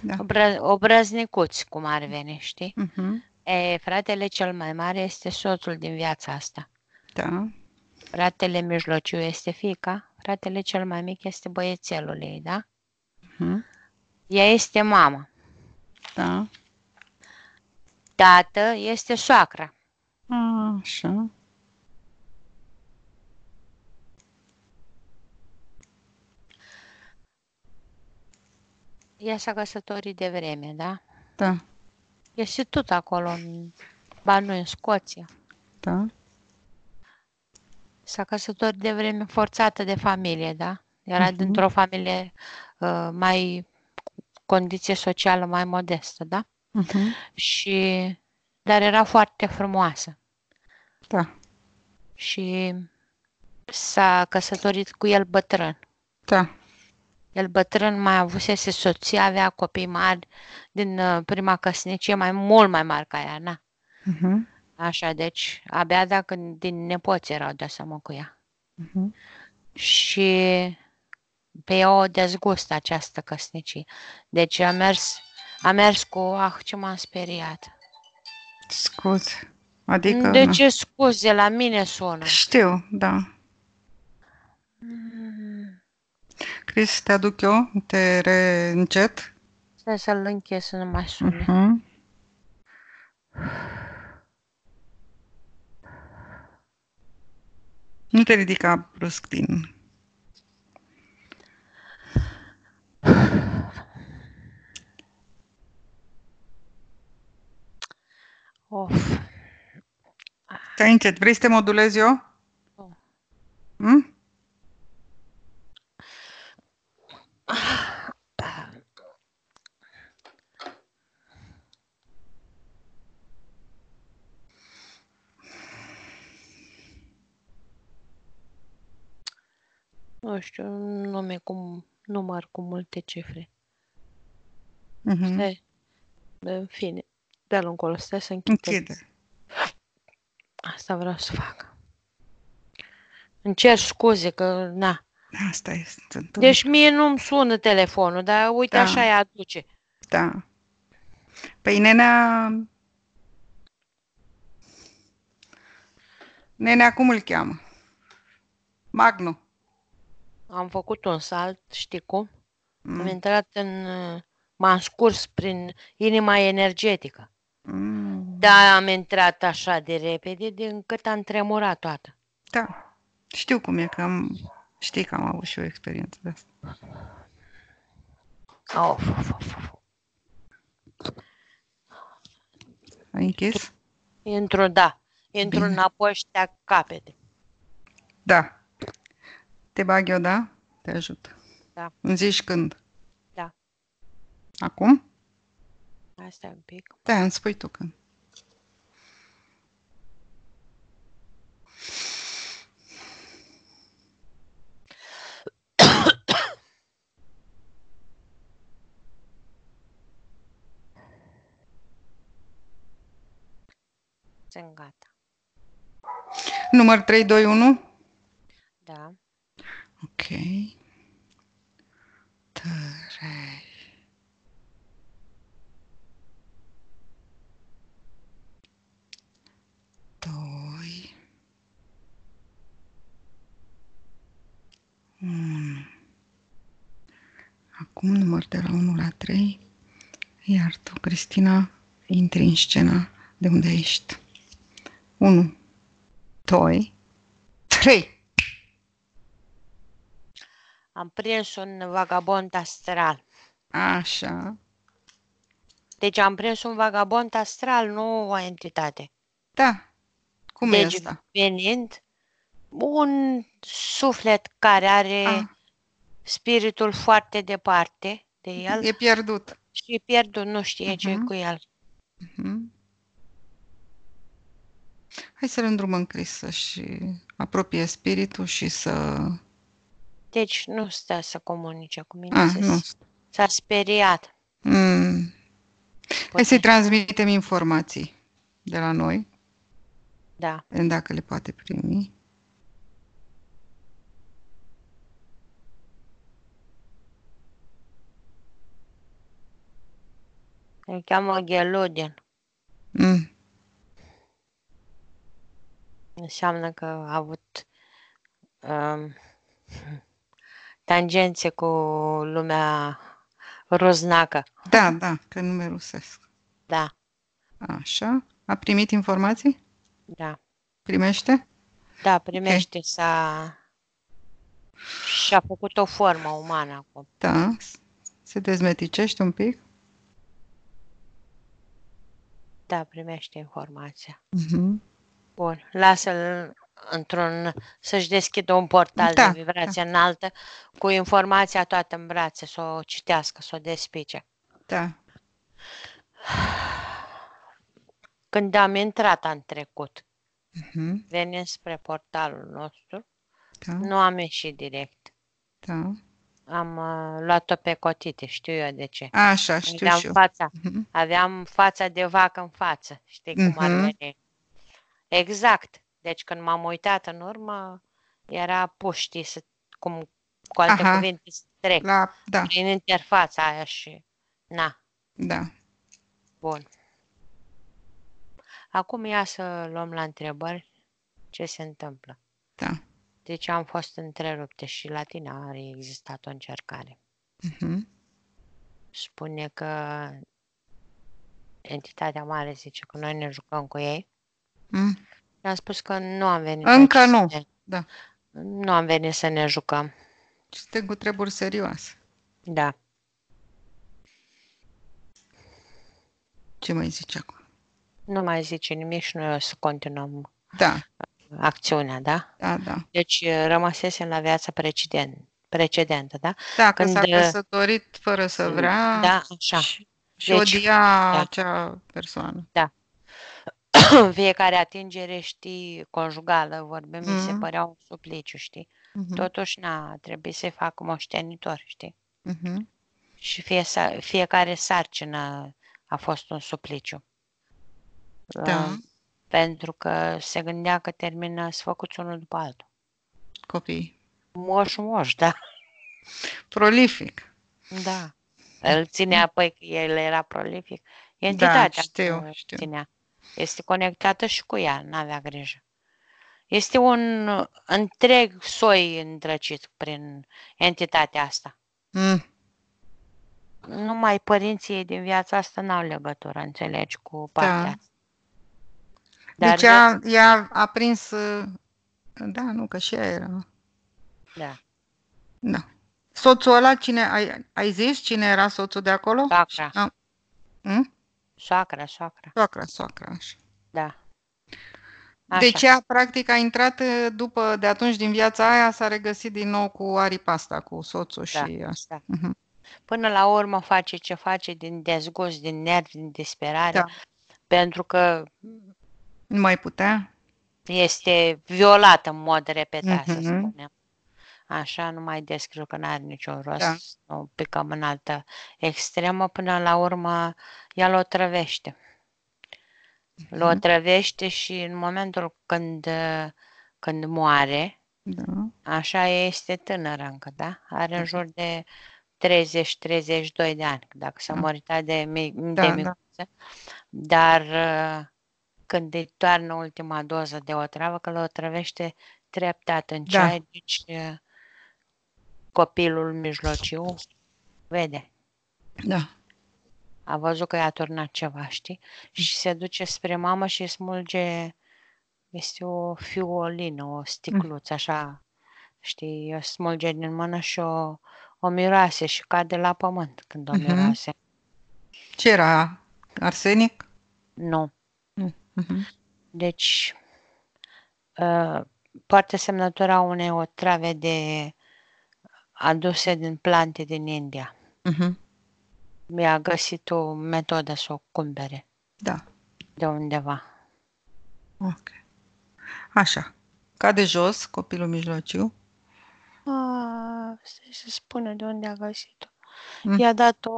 Da. Obră- obrăznicuți, cum ar veni, știi? Mm-hmm. E, fratele cel mai mare este soțul din viața asta. Da. Fratele mijlociu este fica, fratele cel mai mic este băiețelul ei, da? Mm-hmm. Ea este mama. Da. Tată este soacra. A, așa. Ea s-a căsătorit de vreme, da? Da. și tot acolo, în, ba nu, în Scoția. Da. S-a căsătorit de vreme forțată de familie, da? Era uh-huh. dintr-o familie uh, mai condiție socială mai modestă, da? Uh-huh. Și, dar era foarte frumoasă. Da. Și s-a căsătorit cu el bătrân. Da. El bătrân mai avusese soție, avea copii mari din uh, prima căsnicie, mai mult mai mari ca ea, na. Uh-huh. Așa, deci abia dacă din nepoți erau de seama cu ea. Uh-huh. Și pe păi ea o dezgust această căsnicie. Deci a mers, a mers cu, ah, ce m-am speriat. Scuz. Adică... De ce scuze la mine sună? Știu, da. Mm. Cris, te aduc eu? Te reîncet? încet? Stai să-l închei să nu mai sună. Uh-huh. Mhm. Nu te ridica brusc din Of. Stai încet. Vrei să te modulez eu? Nu. Hmm? Nu știu, nu nume cum număr cu multe cifre. Mm-hmm. Stai. În fine de-a lungul stai să închide. Închide. Asta vreau să fac. Îmi cer scuze că, na. Asta este. Deci mie nu-mi sună telefonul, dar uite da. așa e aduce. Da. Păi nenea... Nenea cum îl cheamă? Magnu. Am făcut un salt, știi cum? Mm. Am intrat în... M-am scurs prin inima energetică. Mm. Da, am intrat așa de repede, de încât am tremurat toată. Da, știu cum e, că am, știi că am avut și o experiență de asta. Oh, oh, oh, oh. Ai închis? Intru, da. Intru Bine. înapoi te capete. Da. Te bag eu, da? Te ajut. Da. Îmi zici când? Da. Acum? Asta un pic. Da, îmi spui tu când. Sunt gata. Număr 3, 2, 1? Da. Ok. 3. Mm. Acum număr de la 1 la 3, iar tu, Cristina, intri în scena de unde ești. 1, 2, 3. Am prins un vagabond astral. Așa. Deci am prins un vagabond astral, nu o entitate. Da. Cum deci, e asta? venind un suflet care are ah. spiritul foarte departe de el. E pierdut. Și e pierdut, nu știe uh-huh. ce mhm. cu el. Uh-huh. Hai să-l îndrumăm, Cris, să-și apropie spiritul și să... Deci nu stă să comunice cu mine. Ah, nu. S-a speriat. Mm. Hai să-i transmitem informații de la noi. Da. Dacă le poate primi. Se cheamă Geludin. Mm. Înseamnă că a avut um, tangențe cu lumea roznacă. Da, da, că nume rusesc. Da. Așa. A primit informații? Da. Primește? Da, primește. Okay. S-a... Și-a făcut o formă umană acum. Da. Se dezmeticește un pic? Da, primește informația. Uh-huh. Bun, lasă-l într-un, să-și deschidă un portal da, de da. vibrație da. înaltă cu informația toată în brațe, să o citească, să o despice. Da. Când am intrat am trecut, uh-huh. Mhm. venind spre portalul nostru, da. nu am ieșit direct. Da am uh, luat-o pe cotite, știu eu de ce. Așa, știu aveam și eu. Fața, uh-huh. Aveam fața de vacă în față, știi cum uh-huh. ar veni. Mhm. Exact. Deci când m-am uitat în urmă, era puști, să, cum, cu alte Aha. cuvinte, să trec La, da. prin interfața aia și... Na. Da. Bun. Acum ia să luăm la întrebări ce se întâmplă. Da. Deci am fost întrerupte și la tine a existat o încercare. Uh-huh. Spune că entitatea mare zice că noi ne jucăm cu ei. Mm. am spus că nu am venit. Încă nu. Ne... Da. Nu am venit să ne jucăm. Suntem cu treburi serioase. Da. Ce mai zice acum? Nu mai zice nimic și noi o să continuăm da acțiunea, da? Da, da. Deci uh, rămăsese la viața precedent, precedentă, da? Da, că Când, s-a uh, căsătorit fără să vrea da, așa. și, și deci, odia da. acea persoană. Da. Fiecare atingere, știi, conjugală, vorbim, mm-hmm. mi se mhm. părea un supliciu, știi? Mm-hmm. Totuși, na, trebuie să-i fac moștenitor, știi? Mm-hmm. Și fie, fiecare sarcină a fost un supliciu. Da. Uh, pentru că se gândea că termină sfăcuți unul după altul. Copii. Moș, moș, da. Prolific. Da. Îl ținea, păi că el era prolific. Da, entitatea da, știu, știu. Ținea. Este conectată și cu ea, n-avea grijă. Este un întreg soi îndrăcit prin entitatea asta. Mm. Numai părinții din viața asta n-au legătură, înțelegi, cu partea da. asta. Dar deci ea, ea a prins... Uh, da, nu, că și ea era. Da. Da. Soțul ăla, cine ai, ai zis? Cine era soțul de acolo? Soacra. A, ah. Hmm? Soacra, soacra. Soacra, soacra, așa. Da. Așa. Deci ea, practic, a intrat uh, după, de atunci, din viața aia, s-a regăsit din nou cu aripasta, cu soțul da, și asta. Da. Uh-huh. Până la urmă face ce face din dezgust, din nervi, din disperare, da. pentru că nu mai putea? Este violată în mod repetat, mm-hmm. să mhm. spunem. Așa nu mai descriu că n-are niciun rost da. o picăm în altă extremă, până la urmă ea o trăvește. Mm-hmm. O trăvește și în momentul când, când moare, da. așa este tânără încă, da? Are în mhm. jur de 30-32 de ani, dacă s-a da. moritat de, mi- de da, da. micuță. Da. Dar când îi toarnă ultima doză de otravă, că le otrăvește treptat în da. ceai, da. deci copilul mijlociu vede. Da. A văzut că i-a turnat ceva, știi? Și se duce spre mamă și smulge, este o fiolină, o sticluță, mm. așa, știi, o smulge din mână și o, o miroase și cade la pământ când o mhm. miroase. Ce era? Arsenic? Nu. Uh-huh. Deci, uh, poate semnătura unei otrave de aduse din plante din India. Uh-huh. Mi-a găsit o metodă să o cumpere. Da. De undeva. Ok. Așa. Cade jos copilul mijlociu. A, stai să spună de unde a găsit-o. Mm. I-a dat-o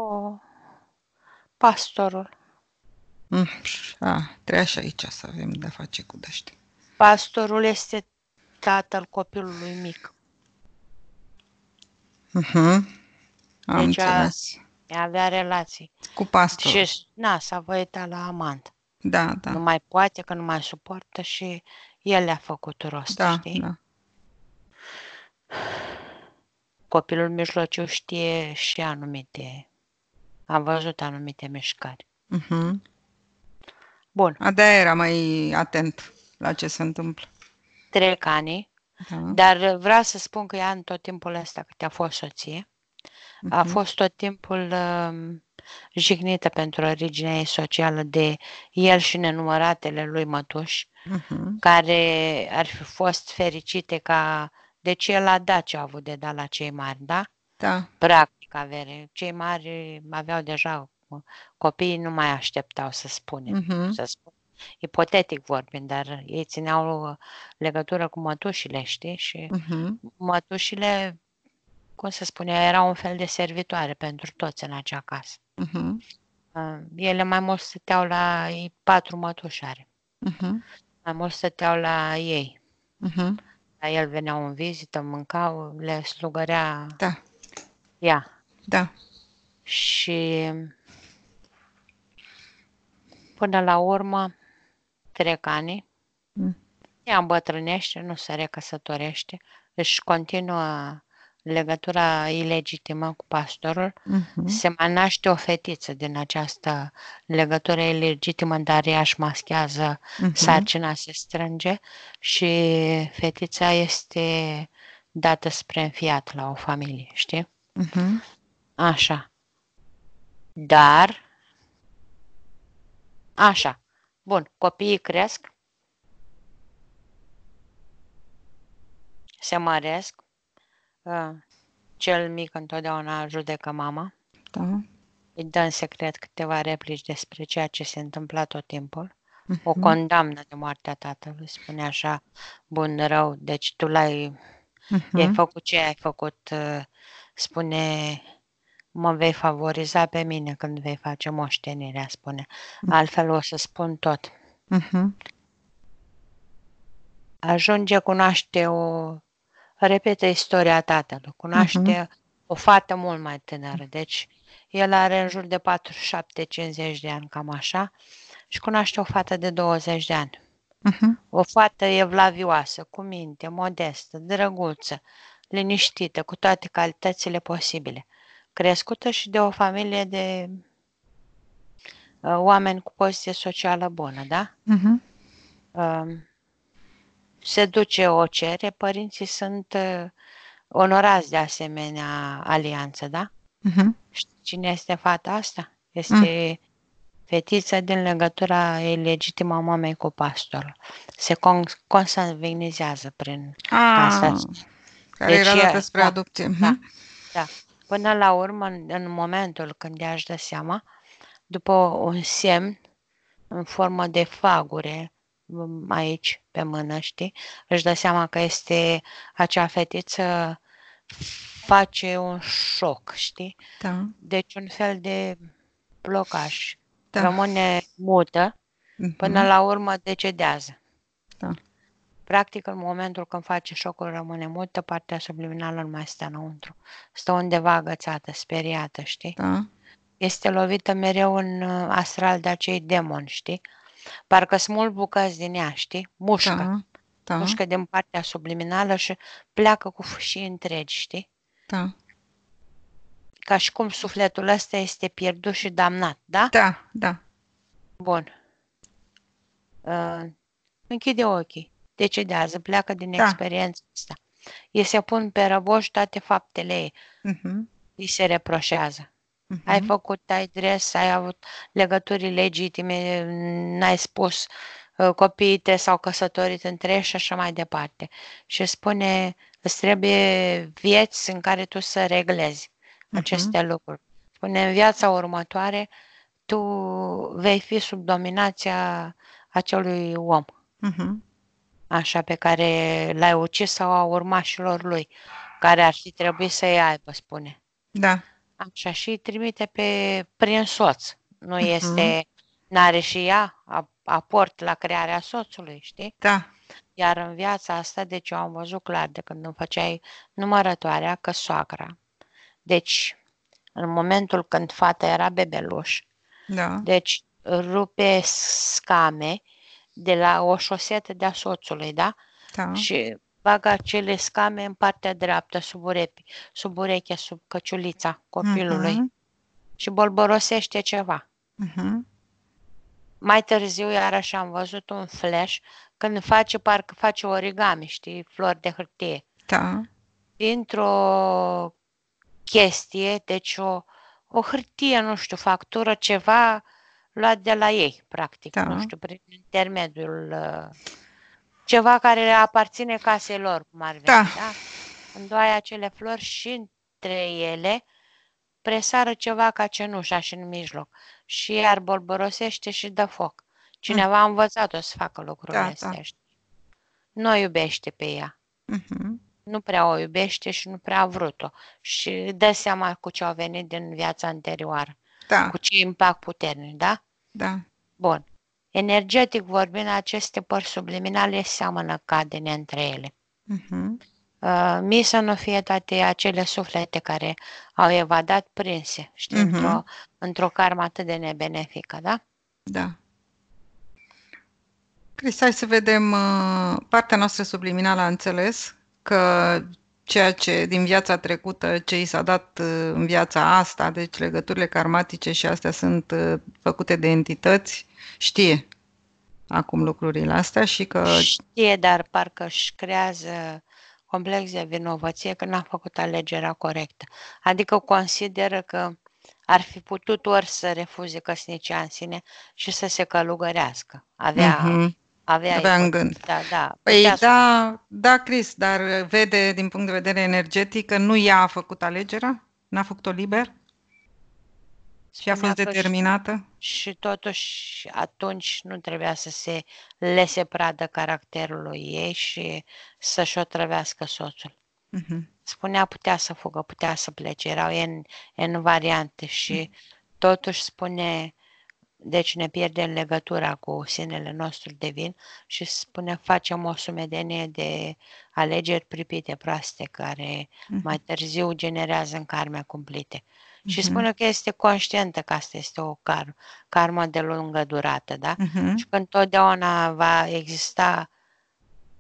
pastorul. Mm, a, trebuie și aici să avem de face cu dăști. Pastorul este tatăl copilului mic. Mm-hmm. Am deci înțeles. A, avea relații. Cu pastorul. Și, na, s-a văitat la amant. Da, da. Nu mai poate, că nu mai suportă și el le-a făcut rost, da, știi? Da. Copilul mijlociu știe și anumite, am văzut anumite mișcări. Uh-huh. Bun. Adea era mai atent la ce se întâmplă. Trec ani, da. dar vreau să spun că ea în tot timpul ăsta te a fost soție, uh-huh. a mhm. fost tot timpul uh, jignită pentru originea ei socială de el și nenumăratele lui mătuși, uh-huh. care ar fi fost fericite ca... Deci el a dat ce a avut de dat la cei mari, da? Da. Practic avere. Cei mari aveau deja Copiii nu mai așteptau să spunem, mm-hmm. să spun. Ipotetic vorbind, dar ei țineau uh, legătură cu mătușile, știi? Și uh-huh. mătușile, cum se spune, erau un fel de servitoare pentru toți în acea casă. Uh-huh. Ele mai mult stăteau la ei patru mătușare. Uh-huh. Mai mult stăteau la ei. Uh-huh. La el veneau în vizită, mâncau, le slugărea da. ea. Da. Și Până la urmă, trec ani, mm. ea îmbătrânește, nu se recăsătorește, își continuă legătura ilegitimă cu pastorul, mm-hmm. se mai naște o fetiță din această legătură ilegitimă, dar ea își maschează, mm-hmm. sarcina se strânge și fetița este dată spre înfiat la o familie, știi? Mm-hmm. Așa. Dar Așa. Bun. Copiii cresc. Se măresc. Ă, cel mic întotdeauna judecă mama. Da. Îi dă în secret câteva replici despre ceea ce se întâmpla tot timpul. O mhm. condamnă de moartea tatălui. Spune așa, bun, rău. Deci tu l-ai... Uh-huh. ai făcut ce ai făcut. Ă, spune mă vei favoriza pe mine când vei face moștenirea, spune. Mm. Altfel o să spun tot. Uh-huh. Ajunge, cunoaște o... Repete istoria tatălui. Cunoaște uh-huh. o fată mult mai tânără. Deci el are în jur de 47-50 de ani, cam așa. Și cunoaște o fată de 20 de ani. Uh-huh. O fată evlavioasă, cu minte, modestă, drăguță, liniștită, cu toate calitățile posibile crescută și de o familie de uh, oameni cu poziție socială bună, da? Uh-huh. Uh, se duce o cere, părinții sunt uh, onorați de asemenea alianță, da? Uh-huh. Știi cine este fata asta? Este uh-huh. fetița din legătura legitimă a mamei cu pastorul. Se con- consanvinizează prin ah, asta. Care deci, era dată spre da, adopție. Mhm. Da, da. Până la urmă, în, în momentul când i-aș da seama, după un semn în formă de fagure aici, pe mână, știi, își dă seama că este acea fetiță face un șoc, știi? Da. Deci un fel de blocaj. Da. Rămâne mută, până mhm. la urmă decedează. Da. Practic, în momentul când face șocul rămâne multă partea subliminală nu mai stă înăuntru. Stă undeva agățată, speriată, știi? Da. Este lovită mereu în uh, astral de acei demoni, știi? Parcă smulg bucăți din ea, știi? Mușcă. Da. Da. Mușcă din partea subliminală și pleacă cu fâșii întregi, știi? Da. Ca și cum sufletul ăsta este pierdut și damnat, da? Da, da. Bun. Uh, închide ochii decedează, pleacă din da. experiența asta. Ei se pun pe răboș toate faptele ei. Uh-huh. Îi se reproșează. Uh-huh. Ai făcut, ai dres, ai avut legături legitime, n-ai spus uh, copiii te s-au căsătorit între ei și așa mai departe. Și spune, îți trebuie vieți în care tu să reglezi uh-huh. aceste lucruri. Spune, în viața următoare tu vei fi sub dominația acelui om. Uh-huh așa pe care l-ai ucis sau a urmașilor lui, care ar fi trebuit să-i aibă, spune. Da. Așa și îi trimite pe prin soț. Nu uh-huh. este, n-are și ea aport la crearea soțului, știi? Da. Iar în viața asta, deci eu am văzut clar de când îmi făceai numărătoarea că soacra. Deci, în momentul când fata era bebeluș, da. deci rupe scame, de la o șosetă de-a soțului, da? da. Și bagă acele scame în partea dreaptă, sub, urepi, sub urechea, sub căciulița copilului uh-huh. și bolborosește ceva. Uh-huh. Mai târziu, iarăși, am văzut un flash când face, parcă face origami, știi, flori de hârtie. Da. Dintr-o chestie, deci o, o hârtie, nu știu, factură, ceva, luat de la ei, practic, da. nu știu, prin intermediul uh, ceva care aparține casei lor, cum ar veni, da? da? Îndoaie acele flori și între ele presară ceva ca cenușa și în mijloc și iar bolborosește și dă foc. Cineva mm. a învățat-o să facă lucrurile da, da. astea. Da. Nu o iubește pe ea. Mm-hmm. Nu prea o iubește și nu prea a vrut-o. Și dă seama cu ce au venit din viața anterioară. Da. Cu ce impact puternic, da? Da. Bun. Energetic vorbind, aceste părți subliminale seamănă cadene între ele. Uh-huh. Uh, mi să nu fie toate acele suflete care au evadat prinse, știi, uh-huh. într-o, într-o karmă atât de nebenefică, da? Da. Cris, hai să vedem, uh, partea noastră subliminală a înțeles că ceea ce din viața trecută, ce i s-a dat uh, în viața asta, deci legăturile karmatice și astea sunt uh, făcute de entități, știe acum lucrurile astea și că... Știe, dar parcă își creează complex de vinovăție că n-a făcut alegerea corectă. Adică consideră că ar fi putut ori să refuze căsnicia în sine și să se călugărească. Avea uh-huh. Avea, avea în gând. Da, da. Păi da, da, Cris, dar vede din punct de vedere energetic că nu ea a făcut alegerea? N-a făcut-o liber? Și a fost determinată? Și, și totuși atunci nu trebuia să se lese pradă caracterului ei și să-și o trăvească soțul. Uh-huh. Spunea putea să fugă, putea să plece, erau în, în variante și uh-huh. totuși spune deci ne pierdem legătura cu sinele nostru divin și spune facem o sumedenie de alegeri pripite, proaste, care uh-huh. mai târziu generează în karme cumplite. Uh-huh. Și mhm. spune că este conștientă că asta este o kar- karmă de lungă durată, da? Uh-huh. Și că întotdeauna va exista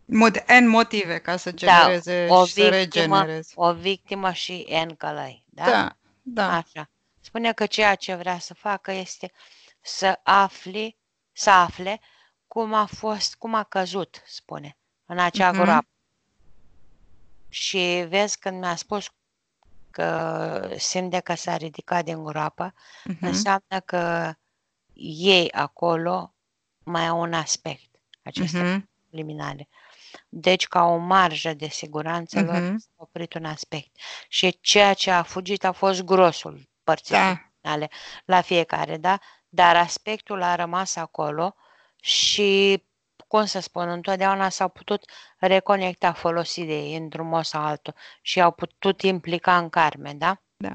Mod, N motive ca să da, genereze da, o și victimă, să regenereze. O victimă și N călăi, da? Da, da. Așa. Spune că ceea ce vrea să facă este uh, să afli, să afle cum a fost, cum a căzut, spune, în acea mm-hmm. groapă. Și vezi când mi-a spus că simte că s-a ridicat din groapă, mm-hmm. înseamnă că ei acolo mai au un aspect, aceste mm-hmm. liminale. Deci, ca o marjă de siguranță, mm-hmm. lor mhm. s-a oprit un aspect. Și ceea ce a fugit a fost grosul părții da. la fiecare, da? dar aspectul a rămas acolo și, cum să spun, întotdeauna s-au putut reconecta folosit de ei într-un mod sau altul și au putut implica în Carme, da? Da.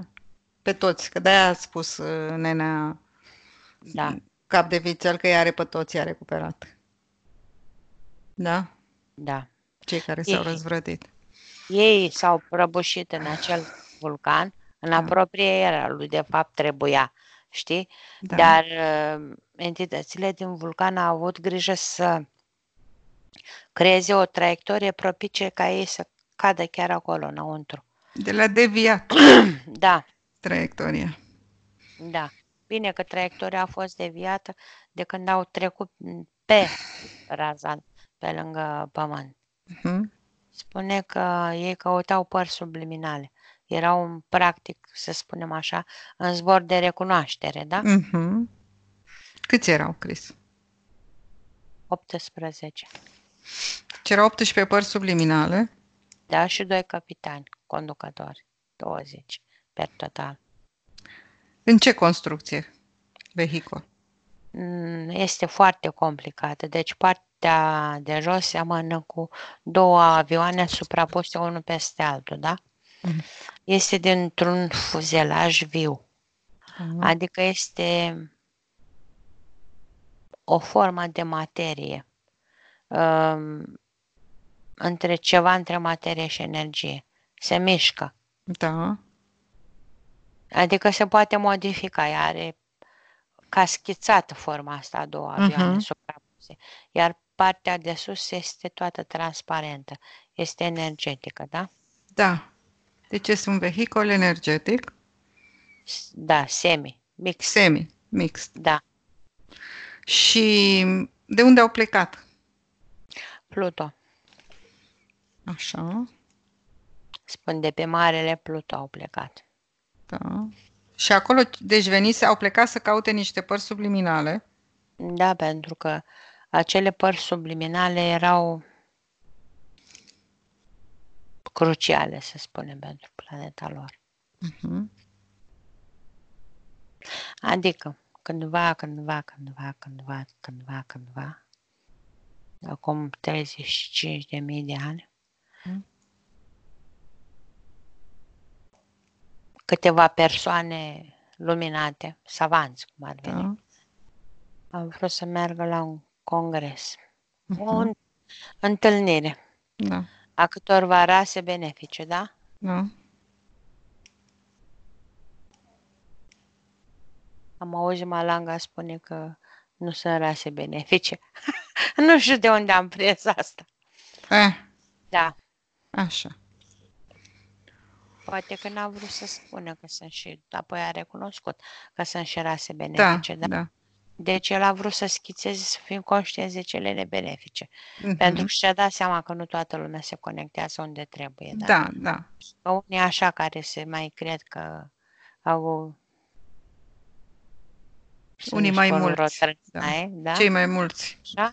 Pe toți, că de-aia a spus uh, nenea da. cap de vițel că i are pe toți, i-a recuperat. Da? Da. Cei care s-au răzvrătit. Ei s-au prăbușit în acel vulcan, în da. apropierea lui, de fapt, trebuia știi? Da. Dar uh, entitățile din vulcan au avut grijă să creeze o traiectorie propice ca ei să cadă chiar acolo, înăuntru. De la deviat. da. Traiectoria. Da. Bine că traiectoria a fost deviată de când au trecut pe razan, pe lângă pământ. Uh-huh. Spune că ei căutau părți subliminale erau, practic, să spunem așa, în zbor de recunoaștere, da? Mm-hmm. Câți erau, Cris? 18. Deci erau 18 părți subliminale? Da, și doi capitani conducători, 20 pe total. În ce construcție vehicul? Mm, este foarte complicată. Deci partea de jos seamănă cu două avioane suprapuse unul peste altul, da? Mm-hmm. este dintr-un fuzelaj viu. Mm. Adică este o formă de materie. Um, între ceva între materie și energie. Se mișcă. Da. Adică se poate modifica. Ea are ca schițat forma asta a două mm-hmm. avioane uh-huh. Iar partea de sus este toată transparentă. Este energetică, da? Da. Deci este un vehicol energetic. Da, semi, mix. Semi, mix. Da. Și de unde au plecat? Pluto. Așa. Spun de pe Marele Pluto au plecat. Da. Și acolo, deci venise, au plecat să caute niște părți subliminale. Da, pentru că acele părți subliminale erau cruciale, să spunem, pentru planeta lor. Uh-huh. Adică, cândva, cândva, cândva, cândva, cândva, cândva, acum 35 de mii de ani, uh-huh. câteva persoane luminate, savanți, cum ar veni, uh-huh. au vrut să meargă la un congres, uh-huh. o întâlnire. Da a câtorva rase benefice, da? Da. Am auzit Malanga spune că nu sunt rase benefice. nu știu de unde am prins asta. E. Eh. Da. Așa. Poate că n-a vrut să spună că sunt și, apoi a recunoscut că sunt și rase da, benefice, da? Da, da. Deci el a vrut să schițeze, să fim conștienți de celele benefice. Mm-hmm. Pentru că și-a dat seama că nu toată lumea se conectează unde trebuie. Da, da. da. unii așa care se mai cred că au... Unii mai mulți. Rotări, da. Da? Cei mai mulți. Da?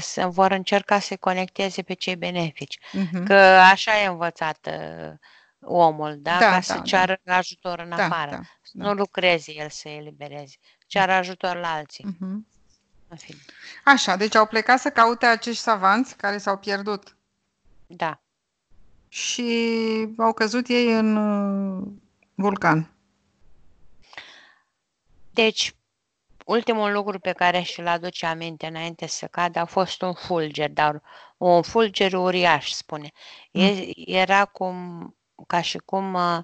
Să vor încerca să se conecteze pe cei benefici. Mm-hmm. Că așa e învățat ă, omul, da? da Ca da, să da. ceară ajutor în da, afară. Da, da. Nu lucreze el să elibereze ceară ajutor la alții. Uh-huh. În fine. Așa, deci au plecat să caute acești savanți care s-au pierdut. Da. Și au căzut ei în uh, vulcan. Deci, ultimul lucru pe care și-l aduce aminte înainte să cadă a fost un fulger, dar un fulger uriaș, spune. Mm. Era cum, ca și cum uh,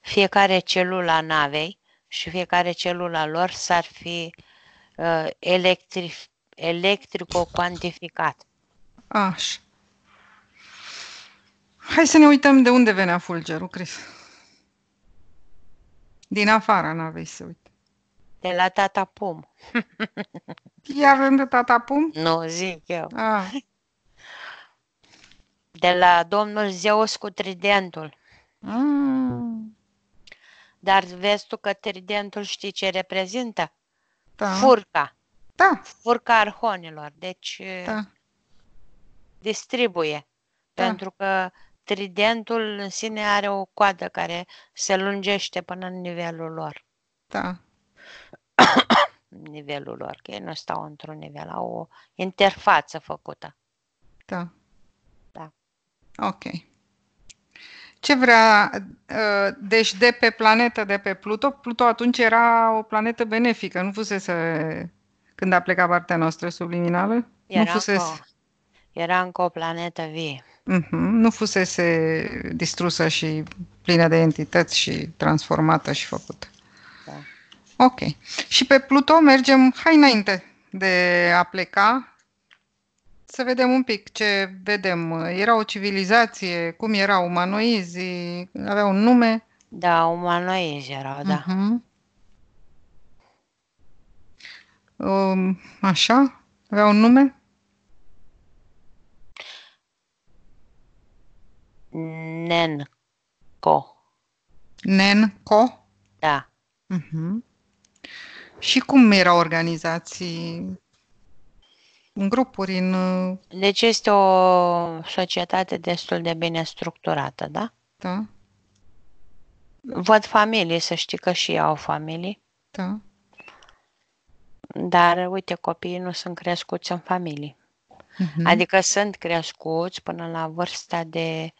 fiecare celulă a navei și fiecare celula lor s-ar fi uh, electri- electrico-cuantificat. Aș. Hai să ne uităm de unde venea fulgerul, Cris. Din afara n-avei să uit. De la tata Pum. Iar de tata Pum? Nu, zic eu. A. Ah. De la domnul Zeus cu tridentul. Ah. Dar vezi tu că tridentul știi ce reprezintă? Da. Furca. Da. Furca arhonilor. Deci da. Eh, distribuie. Da. Pentru că tridentul în sine are o coadă care se lungește până în nivelul lor. Da. nivelul lor, că ei nu stau într-un nivel, au o interfață făcută. Da. Da. Ok. Ce vrea, ă, deci de pe planetă, de pe Pluto, Pluto atunci era o planetă benefică, nu fusese când a plecat partea noastră subliminală? Era nu fusese... Încă, era încă o planetă vie. Uh-huh. Nu fusese distrusă și plină de entități și transformată și făcută. Da. Ok. Și pe Pluto mergem, hai înainte de a pleca, să vedem un pic ce vedem. Era o civilizație, cum erau umanoizi. aveau un nume? Da, umanoizi erau, da. Uh-huh. Um, așa? Aveau un nume? Nenco. Nenco? Da. Uh-huh. Și cum erau organizații? în grupuri, în... Uh, deci este o societate destul de bine structurată, da? Da. Văd familii, să știi că și ei au familii. Da. Dar, uite, copiii nu sunt crescuți în familii. Uh-huh. Adică sunt crescuți până la vârsta de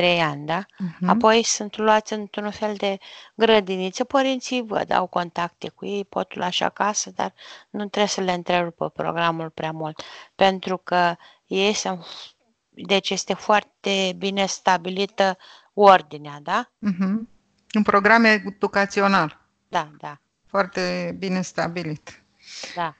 trei ani, da? Uh-huh. Apoi sunt luați într-un fel de grădiniță, părinții văd, au contacte cu ei, pot lua și acasă, dar nu trebuie să le întrerupă programul prea mult, pentru că ei sunt, deci este foarte bine stabilită ordinea, da? Uh-huh. Un program educațional. Da, da. Foarte bine stabilit. Da.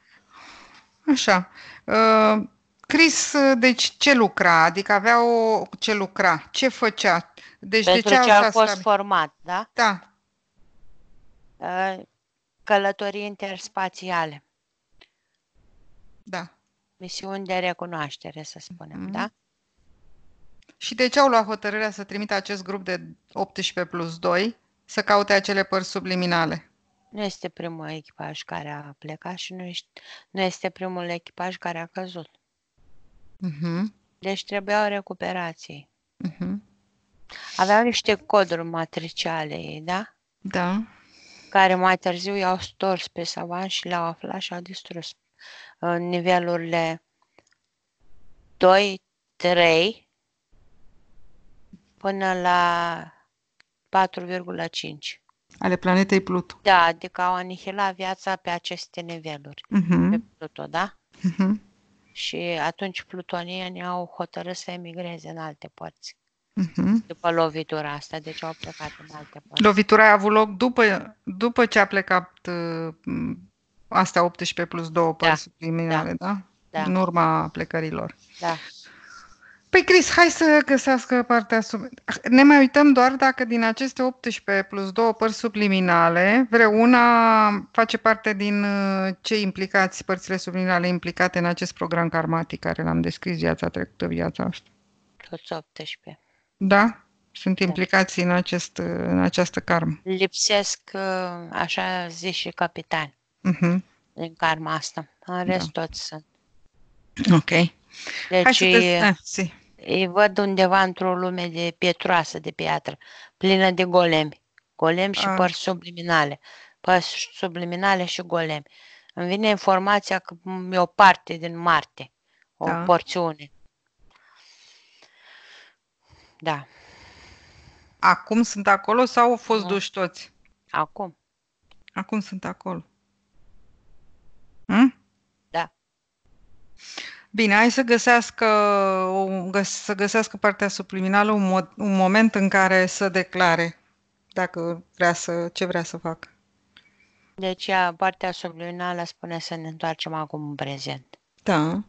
Așa. Uh Cris, deci ce lucra? Adică avea o... ce lucra? Ce făcea? Deci Pentru de ce, ce a fost stabil? format, da? da? Da. Călătorii interspațiale. Da. Misiuni de recunoaștere, să spunem, mm-hmm. da? Și de ce au luat hotărârea să trimită acest grup de 18 plus 2 să caute acele părți subliminale? Nu este primul echipaj care a plecat și nu, nu este primul echipaj care a căzut. Uh-huh. Deci trebuiau recuperații. Uh-huh. Aveau niște coduri matriciale ei, da? Da. Care mai târziu i-au stors pe savan și le au aflat și au distrus în uh, nivelurile 2, 3 până la 4,5. Ale planetei Pluto. Da, adică au anihilat viața pe aceste niveluri. Uh-huh. Pe Pluto, da? Uh-huh. Și atunci plutonienii au hotărât să emigreze în alte părți. Uh-huh. După lovitura asta, deci au plecat în alte părți. Lovitura a avut loc după, după ce a plecat uh, astea 18 plus 2 părți da. criminale, da? da? da? În urma plecărilor. Da. Păi, Cris, hai să găsească partea sub... Ne mai uităm doar dacă din aceste 18 plus două părți subliminale, vreuna face parte din uh, ce implicați, părțile subliminale implicate în acest program karmatic care l-am descris viața trecută, viața asta. Toți 18. Da? Sunt da. implicați da. în, acest, uh, în această karmă. Lipsesc, uh, așa zis și capital, uh-huh. din mhm. karma asta. În rest da. toți sunt. Ok. Deci, Hai să deci, te... ah, îi văd undeva într-o lume de pietroasă, de piatră, plină de golemi. Golemi și A. Ah. părți subliminale. Părți subliminale și golemi. Îmi vine informația că e o parte din Marte. O da. porțiune. Da. Acum sunt acolo sau au fost nu. duși toți? Acum. Acum sunt acolo. Hm? Da. Bine, hai să găsească, o, să găsească partea subliminală un, mod, un moment în care să declare dacă vrea să, ce vrea să facă. Deci partea subliminală spune să ne întoarcem acum în prezent. Da.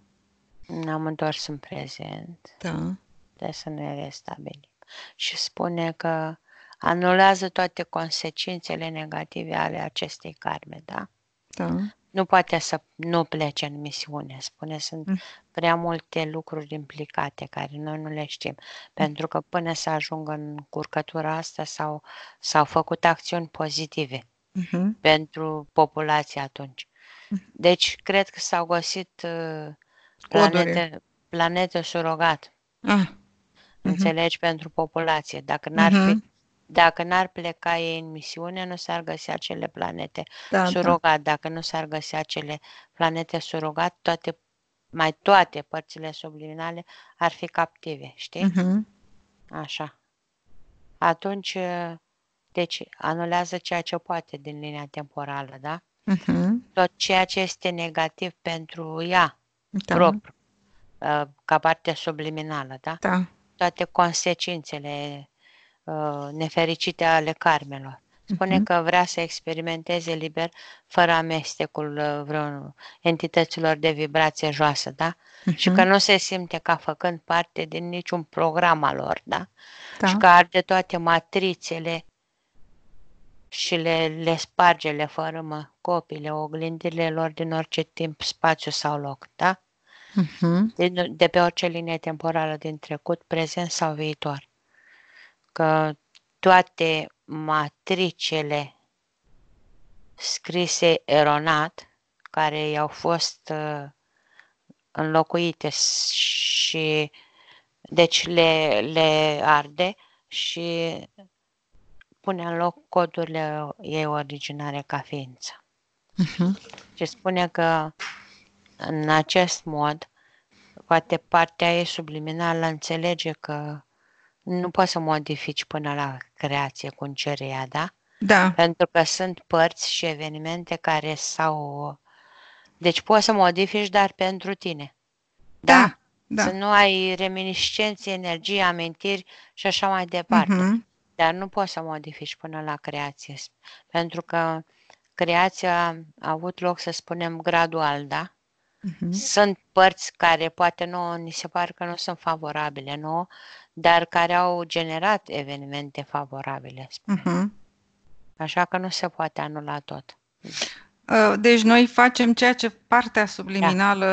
Ne-am întors în prezent. Da. Trebuie să ne restabilim. Și spune că anulează toate consecințele negative ale acestei karme, da? Da nu poate să nu plece în misiune, spune, sunt mm. prea multe lucruri implicate care noi nu le știm, mm. pentru că până să ajungă în curcătura asta s-au, s-au făcut acțiuni pozitive mm-hmm. pentru populație atunci. Mm. Deci, cred că s-au găsit uh, planete, planete surogat. Ah. Mm-hmm. Înțelegi? Pentru populație. Dacă n-ar fi mm-hmm. Dacă n-ar pleca ei în misiune, nu s-ar găsi acele planete da, da. surogat. Da. Dacă nu s-ar găsi acele planete surogat, toate, mai toate părțile subliminale ar fi captive, știi? Uh-huh. Așa. Atunci, ă, deci, anulează ceea ce poate din linia temporală, da? Uh-huh. Tot ceea ce este negativ pentru ea, da. propriu, ă, ca parte subliminală, da? Da. Toate consecințele uh, nefericite ale carmelor. Spune uh-huh. că vrea să experimenteze liber, fără amestecul uh, vreun entităților de vibrație joasă, da? Uh-huh. Și că mhm. nu se simte ca făcând parte din niciun program al lor, da? da? Și că arde toate matrițele și le, le sparge, le fărâmă copiile, oglindirile lor din orice timp, spațiu sau loc, da? Uh-huh. Mhm. De, de pe orice linie temporală din trecut, prezent sau viitor că toate matricele scrise eronat, care i-au fost uh, înlocuite și deci le, le arde și pune în loc codurile ei originare ca ființă. Uh-huh. Și spune că în acest mod poate partea ei subliminală înțelege că nu poți să modifici până la creație cu cere da? Da. Pentru că sunt părți și evenimente care s-au... Deci poți să modifici, dar pentru tine. Da, da. da. Să nu ai reminiscențe, energie, amintiri și așa mai departe. Uh-huh. Dar nu poți să modifici până la creație. Pentru că creația a avut loc, să spunem, gradual, da? Uh-huh. Sunt părți care poate nu ni se par că nu sunt favorabile, nu? dar care au generat evenimente favorabile. Uh-huh. Așa că nu se poate anula tot. Ă, deci noi facem ceea ce partea subliminală,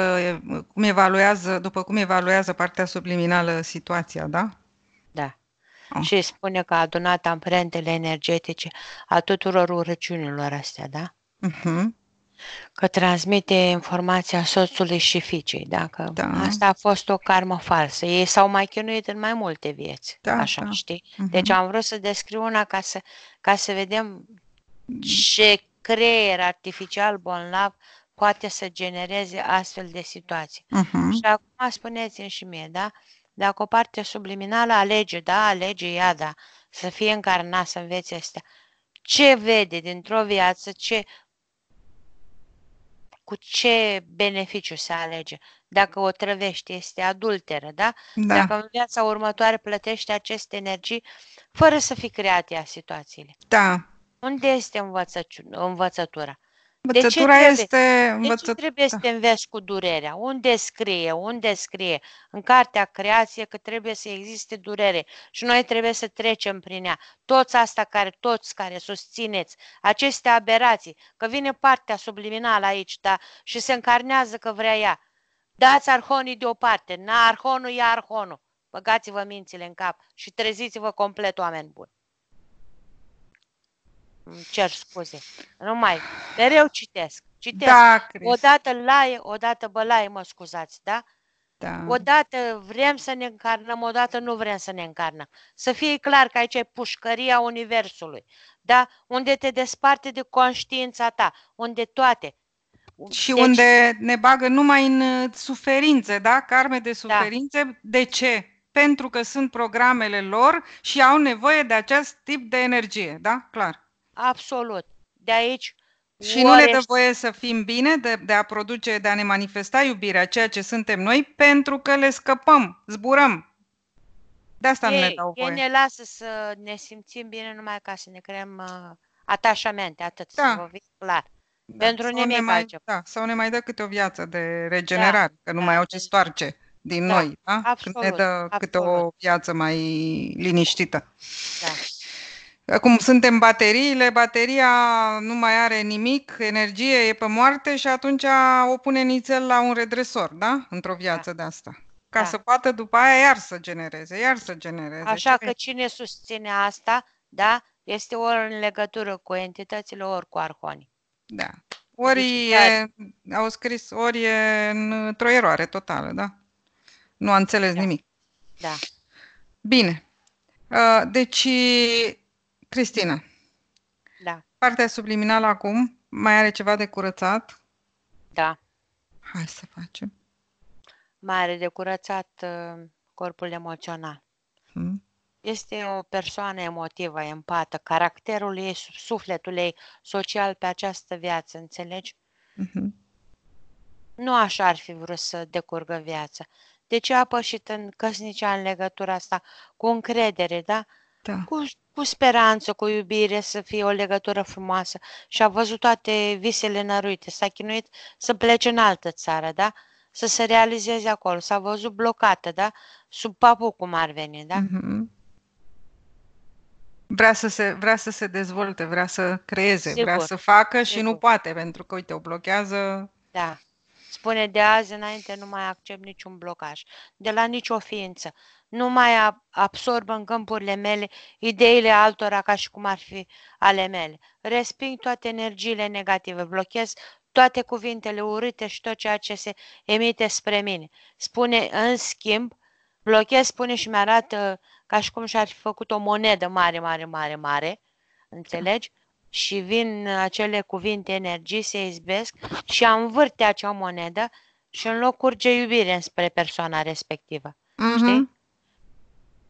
da. cum evaluează, după cum evaluează partea subliminală situația, da? Da. Oh. Și spune că a adunat amprentele energetice a tuturor urăciunilor astea, da? Uh-huh. Că transmite informația soțului și fiicei, da? Că Da. asta a fost o karmă falsă. Ei s-au mai chinuit în mai multe vieți, Da, așa, da. știi? Mhm. Deci am vrut să descriu una ca să, ca să vedem ce creier artificial bolnav poate să genereze astfel de situații. Uh-huh. Și acum spuneți-mi și mie, da? Dacă o parte subliminală alege, da, alege ea, da, să fie încarnat, să învețe asta. Ce vede dintr-o viață, ce cu ce beneficiu se alege. Dacă o trăvește, este adulteră, da? da? Dacă în viața următoare plătește aceste energii fără să fi creat ea situațiile. Da. Unde este învățătura? Învățătura de ce este... Trebuie? De ce trebuie să te înveți cu durerea? Unde scrie? Unde scrie? În cartea creație că trebuie să existe durere și noi trebuie să trecem prin ea. Toți asta care, toți care susțineți aceste aberații, că vine partea subliminală aici da? și se încarnează că vrea ea. Dați arhonii deoparte. Na, arhonul e arhonul. Băgați-vă mințile în cap și treziți-vă complet oameni buni îmi cer scuze, nu mai, mereu citesc. Citesc. Da, Chris. odată laie, odată bălaie, mă scuzați, da? Da. Odată vrem să ne încarnăm, odată nu vrem să ne încarnăm. Să fie clar că aici e pușcăria Universului, da? Unde te desparte de conștiința ta, unde toate. Și deci, unde ne bagă numai în uh, suferințe, da? Carme de da. suferințe. Da. De ce? Pentru că sunt programele lor și au nevoie de acest tip de energie, da? Clar. Absolut. De aici și nu le dă voie să fim bine, de, de a produce, de a ne manifesta iubirea, ceea ce suntem noi, pentru că le scăpăm, zburăm. De asta ei, nu le dau voie. Ei ne lasă să ne simțim bine numai ca să ne creăm uh, atașamente, atât, da. să vă clar. Da. Pentru sau nimic ne mai, Da, sau ne mai dă câte o viață de da. regenerare, da, că nu da, mai au ce exact. stoarce din da, noi, da? Absolut, Când ne dă absolut. câte o viață mai liniștită. Da. Cum suntem bateriile, bateria nu mai are nimic, energie, e pe moarte și atunci o pune nițel la un redresor, da? Într-o viață da. de asta. Ca da. să poată după aia iar să genereze, iar să genereze. Așa că cine susține asta, da, este ori în legătură cu entitățile, ori cu arhoni. Da. Ori deci, e, au scris, ori e într-o eroare totală, da? Nu a înțeles da. nimic. Da. Bine. Uh, deci, Cristina. Da. Partea subliminală acum mai are ceva de curățat? Da. Hai să facem. Mai are de curățat uh, corpul emoțional. Hmm? Este o persoană emotivă, empată, caracterul ei, sufletul ei social pe această viață, înțelegi? Mm-hmm. Nu așa ar fi vrut să decurgă viața. De ce a pășit în căsnicia în legătura asta cu încredere, da? da. cu, cu speranță, cu iubire, să fie o legătură frumoasă. Și a văzut toate visele năruite, s-a chinuit să plece în altă țară, da? Să se realizeze acolo, s-a văzut blocată, da? Sub papu cum ar veni, da? Mm-hmm. Vrea să, se, vrea să se dezvolte, vrea să creeze, Sigur. vrea să facă Sigur. și nu poate, pentru că, uite, o blochează da. Spune de azi înainte nu mai accept niciun blocaj, de la nicio ființă. Nu mai absorb în câmpurile mele ideile altora ca și cum ar fi ale mele. Resping toate energiile negative, blochez toate cuvintele urâte și tot ceea ce se emite spre mine. Spune, în schimb, blochez, spune și mi-arată ca și cum și-ar fi făcut o monedă mare, mare, mare, mare, înțelegi? și vin acele cuvinte energii, se izbesc și am învârte acea monedă și în loc curge iubire spre persoana respectivă. Uh-huh. Știi?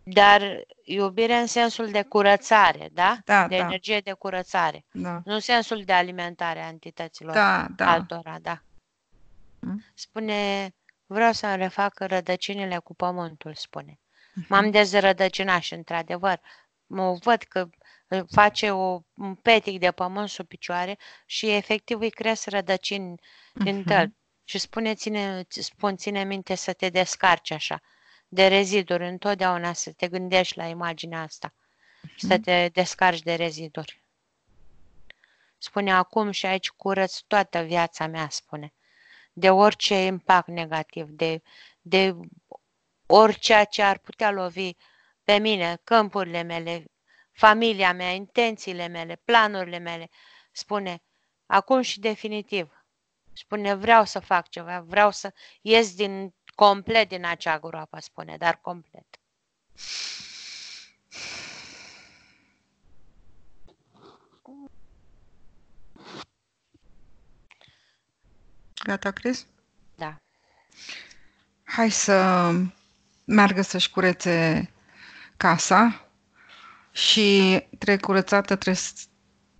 Dar iubire în sensul de curățare, da? da de da. energie de curățare. Da. Nu în sensul de alimentare a entităților da, da. altora, da. Mhm. Spune, vreau să-mi refac rădăcinile cu pământul, spune. Mhm. M-am dezrădăcinat și, într-adevăr, mă văd că face o, un petic de pământ sub picioare și efectiv îi cresc rădăcini uh-huh. din mhm. tăl. Și spune, ține, spun, ține minte să te descarci așa, de reziduri, întotdeauna să te gândești la imaginea asta, uh-huh. să mhm. te descarci de reziduri. Spune acum și aici curăț toată viața mea, spune, de orice impact negativ, de, de orice ce ar putea lovi uh, pe mine, câmpurile mele, familia mea, intențiile mele, planurile mele. Spune, acum și definitiv. Spune, vreau să fac ceva, vreau să ies din, complet din acea groapă, spune, dar complet. Gata, Cris? Da. Hai să meargă să-și curețe casa și trebuie curățată, trebuie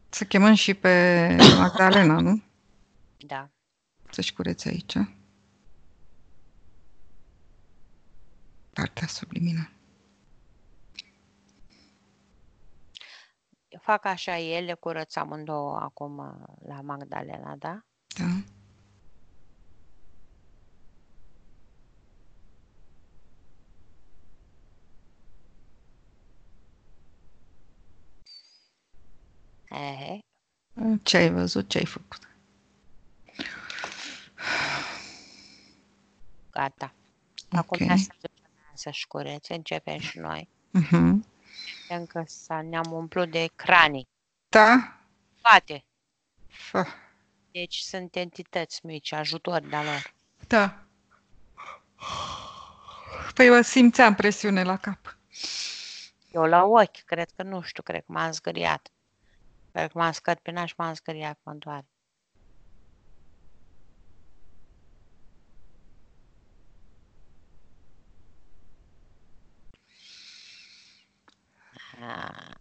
să chemăm și pe Magdalena, nu? Da. Să-și curețe aici. Partea sublimină. Fac așa, ele curăț amândouă acum la Magdalena, da? Da. E? Eh. Ce ai văzut? Ce ai făcut? Gata. Acum okay. se să-și curețe, începem și noi. Uh-huh. Mhm. Încă să ne-am umplut de cranii. Da? Toate. Fă. Deci sunt entități mici, ajutor de lor. Da. Păi eu simțeam presiune la cap. Eu la ochi, cred că nu știu, cred că m-am zgâriat. Pentru că m-am scărpinat și m-am scăriat contoare. Ah.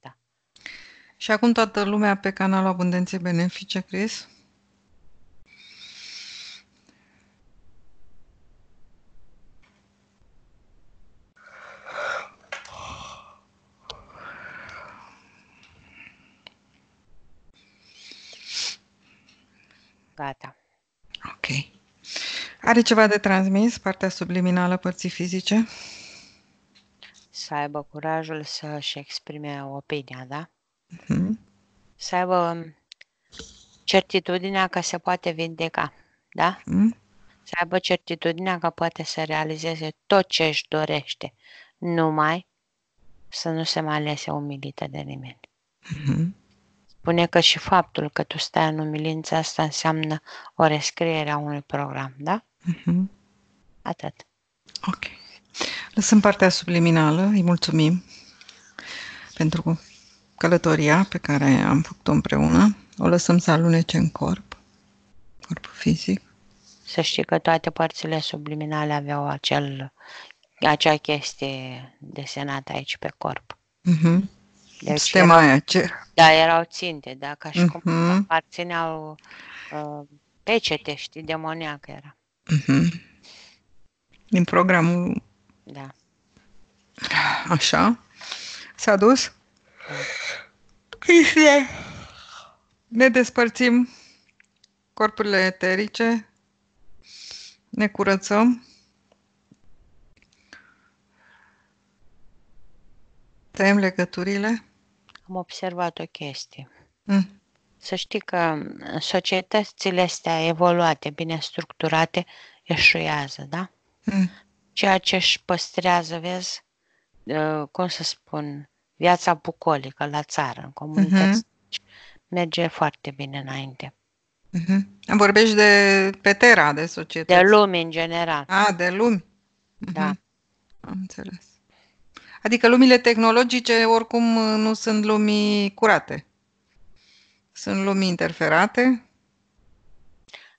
da. Și acum toată lumea pe canalul Abundenței Benefice, Cris. Gata. Ok. Are ceva de transmis partea subliminală părții fizice? Să aibă curajul să-și exprime opinia, da? Mm-hmm. să aibă um, certitudinea că se poate vindeca, da? Mm-hmm. Să aibă certitudinea că poate să realizeze tot ce își dorește, numai să nu se mai lese umilită de nimeni. Mm-hmm. Spune că și faptul că tu stai în umilință asta înseamnă o rescriere a unui program, da? Mm-hmm. Atât. Ok. Lăsăm partea subliminală, îi mulțumim pentru călătoria pe care am făcut-o împreună, o lăsăm să alunece în corp, corpul fizic. Să știi că toate părțile subliminale aveau acel, acea chestie desenată aici pe corp. Mm-hmm. Deci Stema erau, aia, ce? Da, erau ținte, da, ca și mm-hmm. cum mhm. aparțineau uh, pecete, știi, demoniacă era. Mm-hmm. Din programul... Da. Așa. S-a dus? Cristian, păi eh, ne despărțim corpurile eterice, ne curățăm, tăiem legăturile. Am observat o chestie. Mm. Să știi că societățile astea evoluate, bine structurate, eșuează, da? Mm. Ceea ce își păstrează, vezi, eh, cum să spun, viața bucolică la țară, în comunități. Uh-huh. Merge foarte bine înainte. Uh-huh. Vorbești de petera, de societate. De lume, în general. A, de lume. Uh-huh. Mhm. Da. Am înțeles. Adică lumile tehnologice oricum nu sunt lumii curate. Sunt lumii interferate.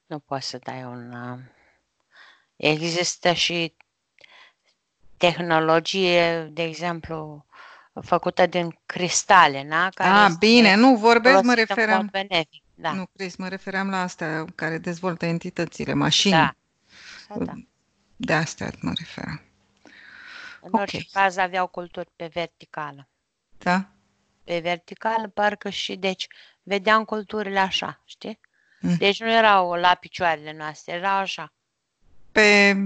Nu poți să dai un... Uh, există și tehnologie, de exemplu, făcută din cristale, na? Care A, ah, bine, nu vorbesc, mă referam... Benefic, da. Nu, crezi, mă referam la astea care dezvoltă entitățile, mașini. Da. da. da. De astea mă referam. În okay. orice caz aveau culturi pe verticală. Da. Pe verticală, parcă și, deci, vedeam culturile așa, știi? Mm. Deci nu erau la picioarele noastre, erau așa. Pe...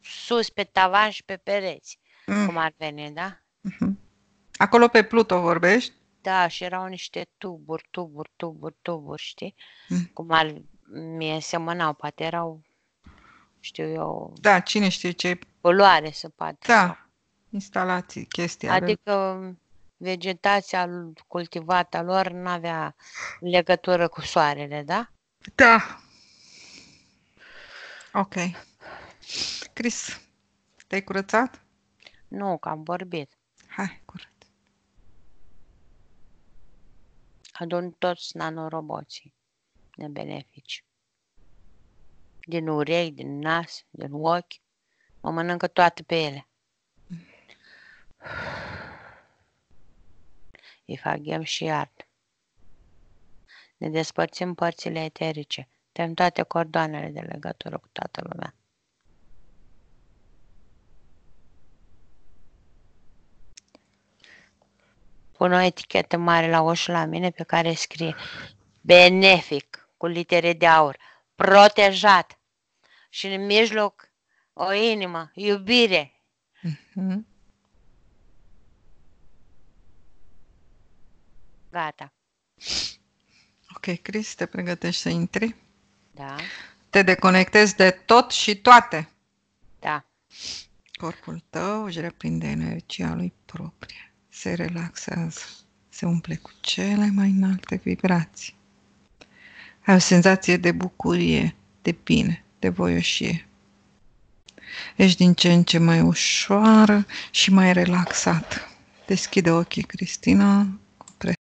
Sus, pe tavan și pe pereți, mm. cum ar veni, da? Mm-hmm. Acolo pe Pluto vorbești? Da, și erau niște tuburi, tuburi, tuburi, tuburi, știi? Mm. Cum ar, mi semănau, poate erau, știu eu... Da, cine știe ce... Poluare, să poate. Da, instalații, chestii. Adică ale... vegetația cultivată a lor nu avea legătură cu soarele, da? Da. Ok. Cris, te-ai curățat? Nu, că am vorbit. Hai, curăț. adun toți nanoroboții benefici. Din urechi, din nas, din ochi, mă mănâncă toate pe ele. Îi fac ghem și iart. Ne despărțim părțile eterice, tem toate cordoanele de legătură cu toată lumea. pun o etichetă mare la oșul la mine pe care scrie benefic cu litere de aur, protejat și în mijloc o inimă, iubire. Mm-hmm. Gata. Ok, Cris, te pregătești să intri? Da. Te deconectezi de tot și toate. Da. Corpul tău își reprinde energia lui proprie se relaxează, se umple cu cele mai înalte vibrații. Ai o senzație de bucurie, de bine, de voioșie. Ești din ce în ce mai ușoară și mai relaxat. Deschide ochii, Cristina,